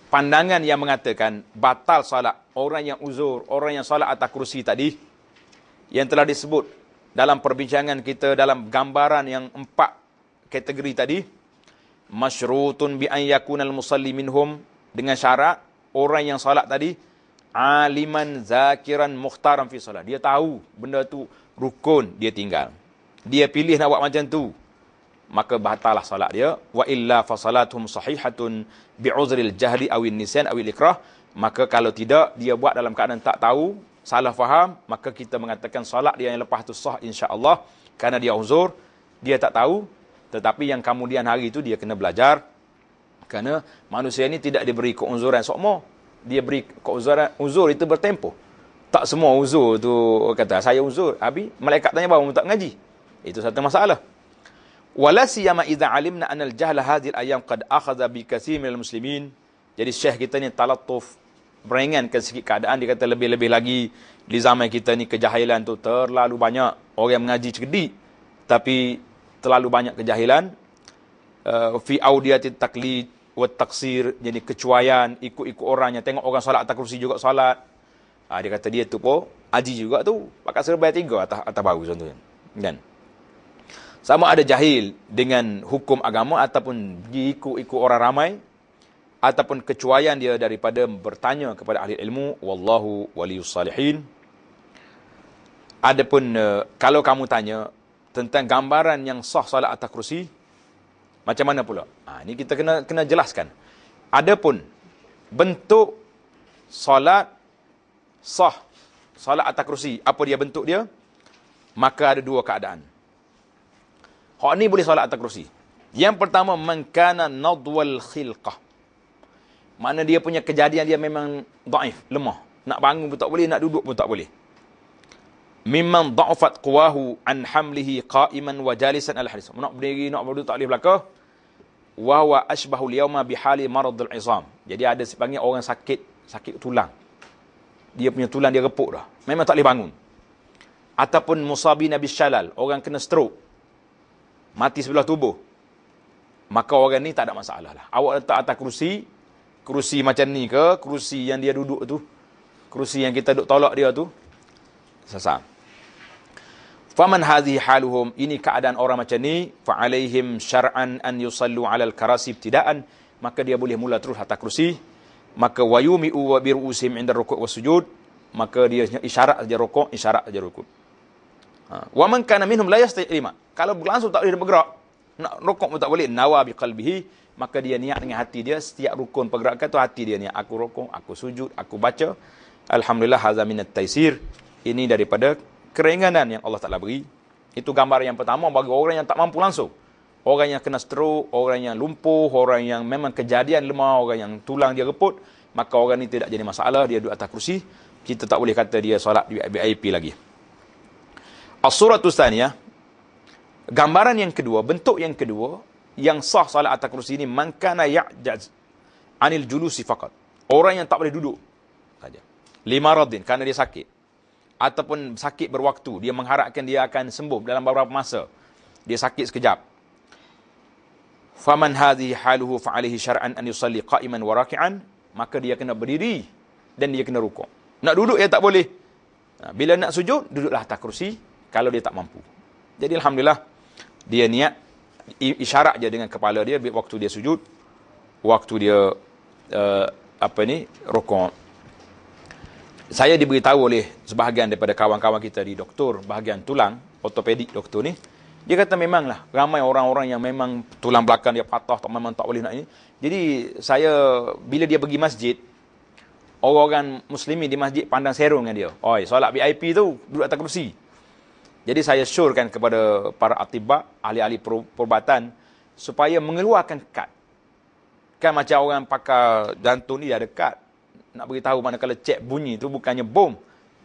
pandangan yang mengatakan batal solat orang yang uzur orang yang solat atas kursi tadi yang telah disebut dalam perbincangan kita dalam gambaran yang empat kategori tadi masyrutun bi an yakuna al musalli minhum dengan syarat orang yang salat tadi aliman zakiran muhtaram fi salat dia tahu benda tu rukun dia tinggal dia pilih nak buat macam tu maka batallah salat dia wa illa fa salatuhum sahihatun bi uzril jahli awin nisan awil ikrah maka kalau tidak dia buat dalam keadaan tak tahu salah faham, maka kita mengatakan solat dia yang lepas tu sah insya-Allah kerana dia uzur, dia tak tahu tetapi yang kemudian hari itu dia kena belajar kerana manusia ini tidak diberi keuzuran semua. Dia beri keuzuran uzur itu bertempo. Tak semua uzur tu kata saya uzur. Abi malaikat tanya bawa tak ngaji. Itu satu masalah. Wala siyama idza alimna anal jahla hadhil ayam qad akhadha bi kathir minal muslimin. Jadi syekh kita ni talatuf merengankan sikit keadaan dia kata lebih-lebih lagi di zaman kita ni kejahilan tu terlalu banyak orang mengaji cerdik tapi terlalu banyak kejahilan uh, fi audiyati taklid wa taksir jadi kecuaian ikut-ikut orangnya tengok orang solat atas kursi juga solat ha, dia kata dia tu pun aji juga tu pakai serba tiga atas atas baru contohnya kan sama ada jahil dengan hukum agama ataupun diikut-ikut orang ramai ataupun kecuaian dia daripada bertanya kepada ahli ilmu wallahu waliyus salihin adapun eh, kalau kamu tanya tentang gambaran yang sah solat atas kerusi macam mana pula ha, ini kita kena kena jelaskan adapun bentuk solat sah solat atas kerusi apa dia bentuk dia maka ada dua keadaan hak ni boleh solat atas kerusi yang pertama mengkana nadwal khilqah mana dia punya kejadian dia memang daif, lemah. Nak bangun pun tak boleh, nak duduk pun tak boleh. Mimman da'afat kuwahu an hamlihi qa'iman wa jalisan al hadis. Nak berdiri, nak berdiri tak boleh belaka. Wa wa asbahu al-yawma marad al-izam. Jadi ada sepanggil orang sakit, sakit tulang. Dia punya tulang dia repuk dah. Memang tak boleh bangun. Ataupun musabi nabi syalal, orang kena stroke. Mati sebelah tubuh. Maka orang ni tak ada masalah lah. Awak letak atas kerusi, kerusi macam ni ke, kerusi yang dia duduk tu, kerusi yang kita duduk tolak dia tu, sesam. Faman hadhi haluhum, ini keadaan orang macam ni, fa'alayhim syar'an an yusallu al karasib tidaan, maka dia boleh mula terus atas kerusi, maka wayumi wa biru'usim inda rukuk wa sujud, maka dia isyarat saja rukuk, isyarat saja rukuk. Ha. Wa man kana minhum la yastai'lima, kalau berlangsung tak boleh bergerak, nak rukuk pun tak boleh, nawa biqalbihi, maka dia niat dengan hati dia setiap rukun pergerakan tu hati dia niat aku rukun aku sujud aku baca alhamdulillah hazaminat taisir ini daripada keringanan yang Allah Taala beri itu gambar yang pertama bagi orang yang tak mampu langsung orang yang kena stroke orang yang lumpuh orang yang memang kejadian lemah orang yang tulang dia reput maka orang ni tidak jadi masalah dia duduk atas kursi. kita tak boleh kata dia solat di VIP lagi as-suratu tsaniyah gambaran yang kedua bentuk yang kedua yang sah salat atas kursi ini mankana ya'jaz anil julusi faqat. Orang yang tak boleh duduk saja. Lima radin kerana dia sakit ataupun sakit berwaktu dia mengharapkan dia akan sembuh dalam beberapa masa. Dia sakit sekejap. Faman hadhihi haluhu fa alaihi syar'an an yusalli qa'iman wa raki'an maka dia kena berdiri dan dia kena rukuk. Nak duduk ya tak boleh. Bila nak sujud duduklah atas kerusi kalau dia tak mampu. Jadi alhamdulillah dia niat isyarat je dengan kepala dia waktu dia sujud waktu dia uh, apa ni rukuk saya diberitahu oleh sebahagian daripada kawan-kawan kita di doktor bahagian tulang ortopedik doktor ni dia kata memanglah ramai orang-orang yang memang tulang belakang dia patah tak memang tak boleh nak ini jadi saya bila dia pergi masjid orang-orang muslimin di masjid pandang serong dengan dia oi solat VIP tu duduk atas kerusi jadi saya syurkan kepada para atibak, ahli-ahli perubatan supaya mengeluarkan kad. Kan macam orang pakai jantung ni dia ada kad. Nak beritahu mana kalau cek bunyi tu bukannya bom.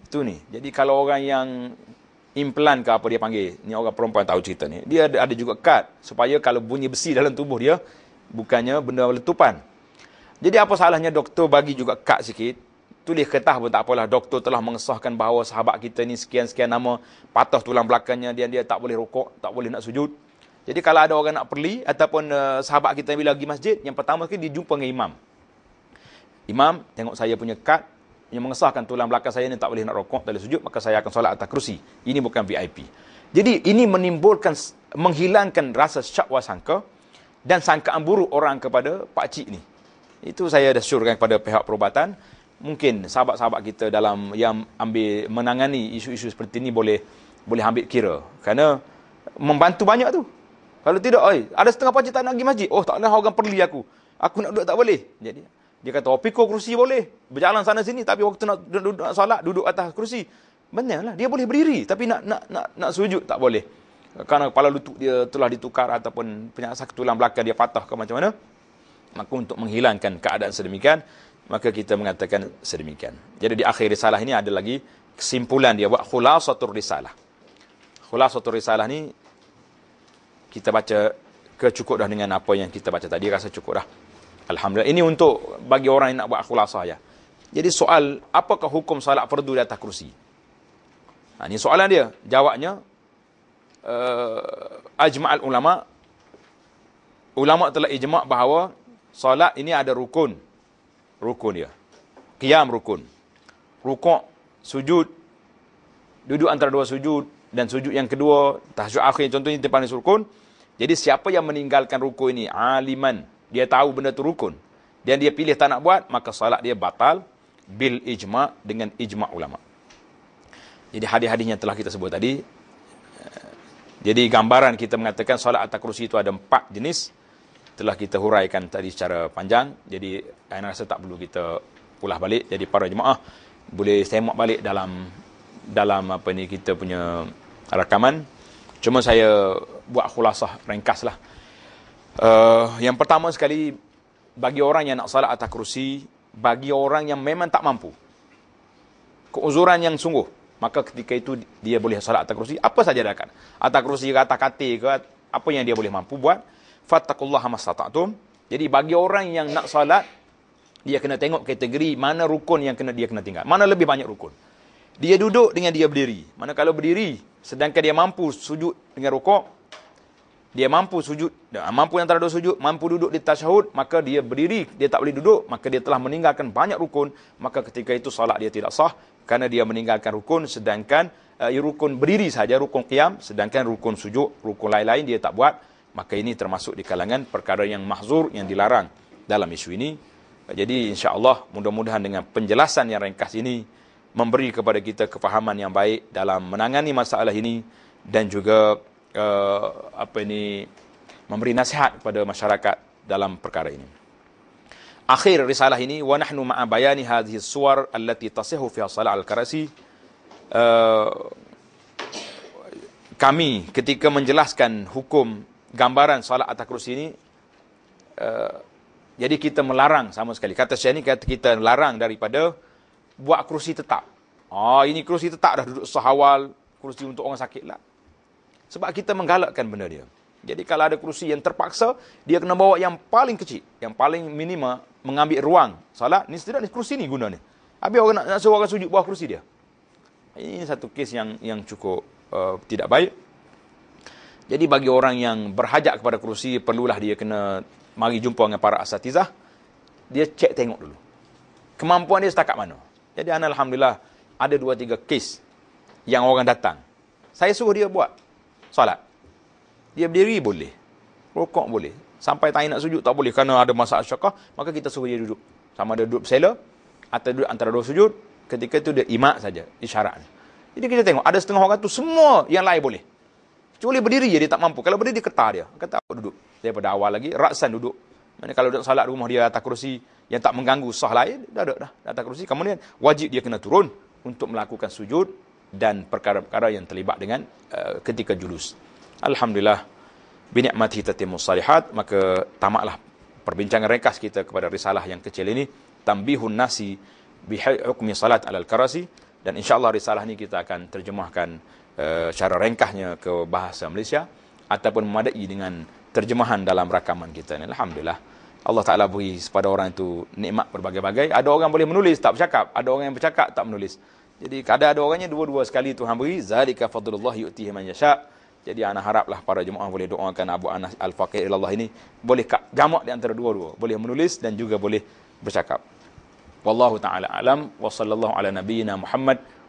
Itu ni. Jadi kalau orang yang implant ke apa dia panggil. Ni orang perempuan tahu cerita ni. Dia ada, ada juga kad. Supaya kalau bunyi besi dalam tubuh dia, bukannya benda letupan. Jadi apa salahnya doktor bagi juga kad sikit tulis kertas pun tak apalah doktor telah mengesahkan bahawa sahabat kita ni sekian-sekian nama patah tulang belakangnya dia dia tak boleh rokok, tak boleh nak sujud jadi kalau ada orang nak perli ataupun uh, sahabat kita bila pergi masjid yang pertama sekali dia jumpa dengan imam imam tengok saya punya kad yang mengesahkan tulang belakang saya ni tak boleh nak rokok, tak boleh sujud, maka saya akan solat atas kerusi. Ini bukan VIP. Jadi ini menimbulkan, menghilangkan rasa syak wasangka dan sangkaan buruk orang kepada pakcik ni. Itu saya dah syurkan kepada pihak perubatan mungkin sahabat-sahabat kita dalam yang ambil menangani isu-isu seperti ini boleh boleh ambil kira kerana membantu banyak tu kalau tidak oi ada setengah pacik tak nak pergi masjid oh tak nak orang perli aku aku nak duduk tak boleh jadi dia kata oh pikul kerusi boleh berjalan sana sini tapi waktu nak duduk nak solat duduk atas kerusi benarlah dia boleh berdiri tapi nak nak nak nak sujud tak boleh kerana kepala lutut dia telah ditukar ataupun penyakit tulang belakang dia patah ke macam mana maka untuk menghilangkan keadaan sedemikian maka kita mengatakan sedemikian. Jadi di akhir risalah ini ada lagi kesimpulan dia buat khulasatul risalah. Khulasatul risalah ni kita baca kecukup dah dengan apa yang kita baca tadi rasa cukup dah. Alhamdulillah ini untuk bagi orang yang nak buat khulasah ya. Jadi soal apakah hukum salat fardu di atas kerusi? Ha, ini soalan dia. Jawabnya uh, ajma'al ulama ulama telah ijma' bahawa salat ini ada rukun rukun dia. Qiyam rukun. Rukuk, sujud, duduk antara dua sujud dan sujud yang kedua, tahajud akhir contohnya di panis rukun. Jadi siapa yang meninggalkan rukun ini, aliman, dia tahu benda tu rukun dan dia pilih tak nak buat, maka salat dia batal bil ijma dengan ijma ulama. Jadi hadis-hadis telah kita sebut tadi eh, jadi gambaran kita mengatakan salat atas kursi itu ada empat jenis telah kita huraikan tadi secara panjang. Jadi, saya rasa tak perlu kita pulah balik. Jadi, para jemaah boleh semak balik dalam dalam apa ni kita punya rakaman. Cuma saya buat khulasah ringkaslah. Uh, eh, yang pertama sekali, bagi orang yang nak salat atas kerusi, bagi orang yang memang tak mampu, keuzuran yang sungguh, maka ketika itu dia boleh salat atas kerusi, apa saja dia akan. Atas kerusi ke atas katil ke, apa yang dia boleh mampu buat, fattakullaha masata'tum. Jadi bagi orang yang nak salat, dia kena tengok kategori mana rukun yang kena dia kena tinggal. Mana lebih banyak rukun. Dia duduk dengan dia berdiri. Mana kalau berdiri, sedangkan dia mampu sujud dengan rukuk, dia mampu sujud, Dia mampu yang terhadap sujud, mampu duduk di tashahud, maka dia berdiri, dia tak boleh duduk, maka dia telah meninggalkan banyak rukun, maka ketika itu salat dia tidak sah, kerana dia meninggalkan rukun, sedangkan uh, rukun berdiri saja, rukun qiyam, sedangkan rukun sujud, rukun lain-lain dia tak buat, maka ini termasuk di kalangan perkara yang mahzur yang dilarang dalam isu ini. Jadi insya Allah mudah-mudahan dengan penjelasan yang ringkas ini memberi kepada kita kefahaman yang baik dalam menangani masalah ini dan juga uh, apa ini memberi nasihat kepada masyarakat dalam perkara ini. Akhir risalah ini wa nahnu ma'a bayani hadhihi suwar allati tasihu fiha salat al-karasi eh, kami ketika menjelaskan hukum gambaran salat atas kerusi ini, uh, jadi kita melarang sama sekali. Kata saya ni kata kita larang daripada buat kerusi tetap. Oh, ini kerusi tetap dah duduk sahawal, kerusi untuk orang sakit lah. Sebab kita menggalakkan benda dia. Jadi kalau ada kerusi yang terpaksa, dia kena bawa yang paling kecil, yang paling minima mengambil ruang salat. Ni tidak ni kerusi ni guna ni. Habis orang nak, nak suruh orang sujud bawah kerusi dia. Ini satu kes yang yang cukup uh, tidak baik. Jadi bagi orang yang berhajat kepada kerusi, perlulah dia kena mari jumpa dengan para asatizah. Dia cek tengok dulu. Kemampuan dia setakat mana. Jadi Ana Alhamdulillah ada dua tiga kes yang orang datang. Saya suruh dia buat salat. Dia berdiri boleh. Rokok boleh. Sampai tak nak sujud tak boleh. Kerana ada masalah syakah, maka kita suruh dia duduk. Sama ada duduk bersela atau duduk antara dua sujud. Ketika itu dia imak saja. Isyarat. Jadi kita tengok ada setengah orang tu semua yang lain boleh. Kecuali berdiri je dia tak mampu. Kalau berdiri ketar dia. Ketar aku duduk. Daripada awal lagi raksan duduk. Mana kalau duduk salat rumah dia atas kerusi yang tak mengganggu sah lain, dah ada dah, dah atas kerusi. Kemudian wajib dia kena turun untuk melakukan sujud dan perkara-perkara yang terlibat dengan uh, ketika julus. Alhamdulillah binikmati tatimus salihat maka tamatlah perbincangan ringkas kita kepada risalah yang kecil ini tambihun nasi bi hukmi salat alal karasi dan insyaallah risalah ni kita akan terjemahkan Eh, cara ringkasnya ke bahasa Malaysia ataupun memadai dengan terjemahan dalam rakaman kita ni. Alhamdulillah. Allah Ta'ala beri kepada orang itu nikmat berbagai-bagai. Ada orang boleh menulis, tak bercakap. Ada orang yang bercakap, tak menulis. Jadi kadang ada orangnya dua-dua sekali Tuhan beri. Zalika fadlullah yu'tihi man yasha' Jadi anak haraplah para jemaah boleh doakan Abu Anas Al-Faqir Allah ini. Boleh gamak di antara dua-dua. Boleh menulis dan juga boleh bercakap. Wallahu ta'ala alam wa sallallahu ala nabiyina Muhammad.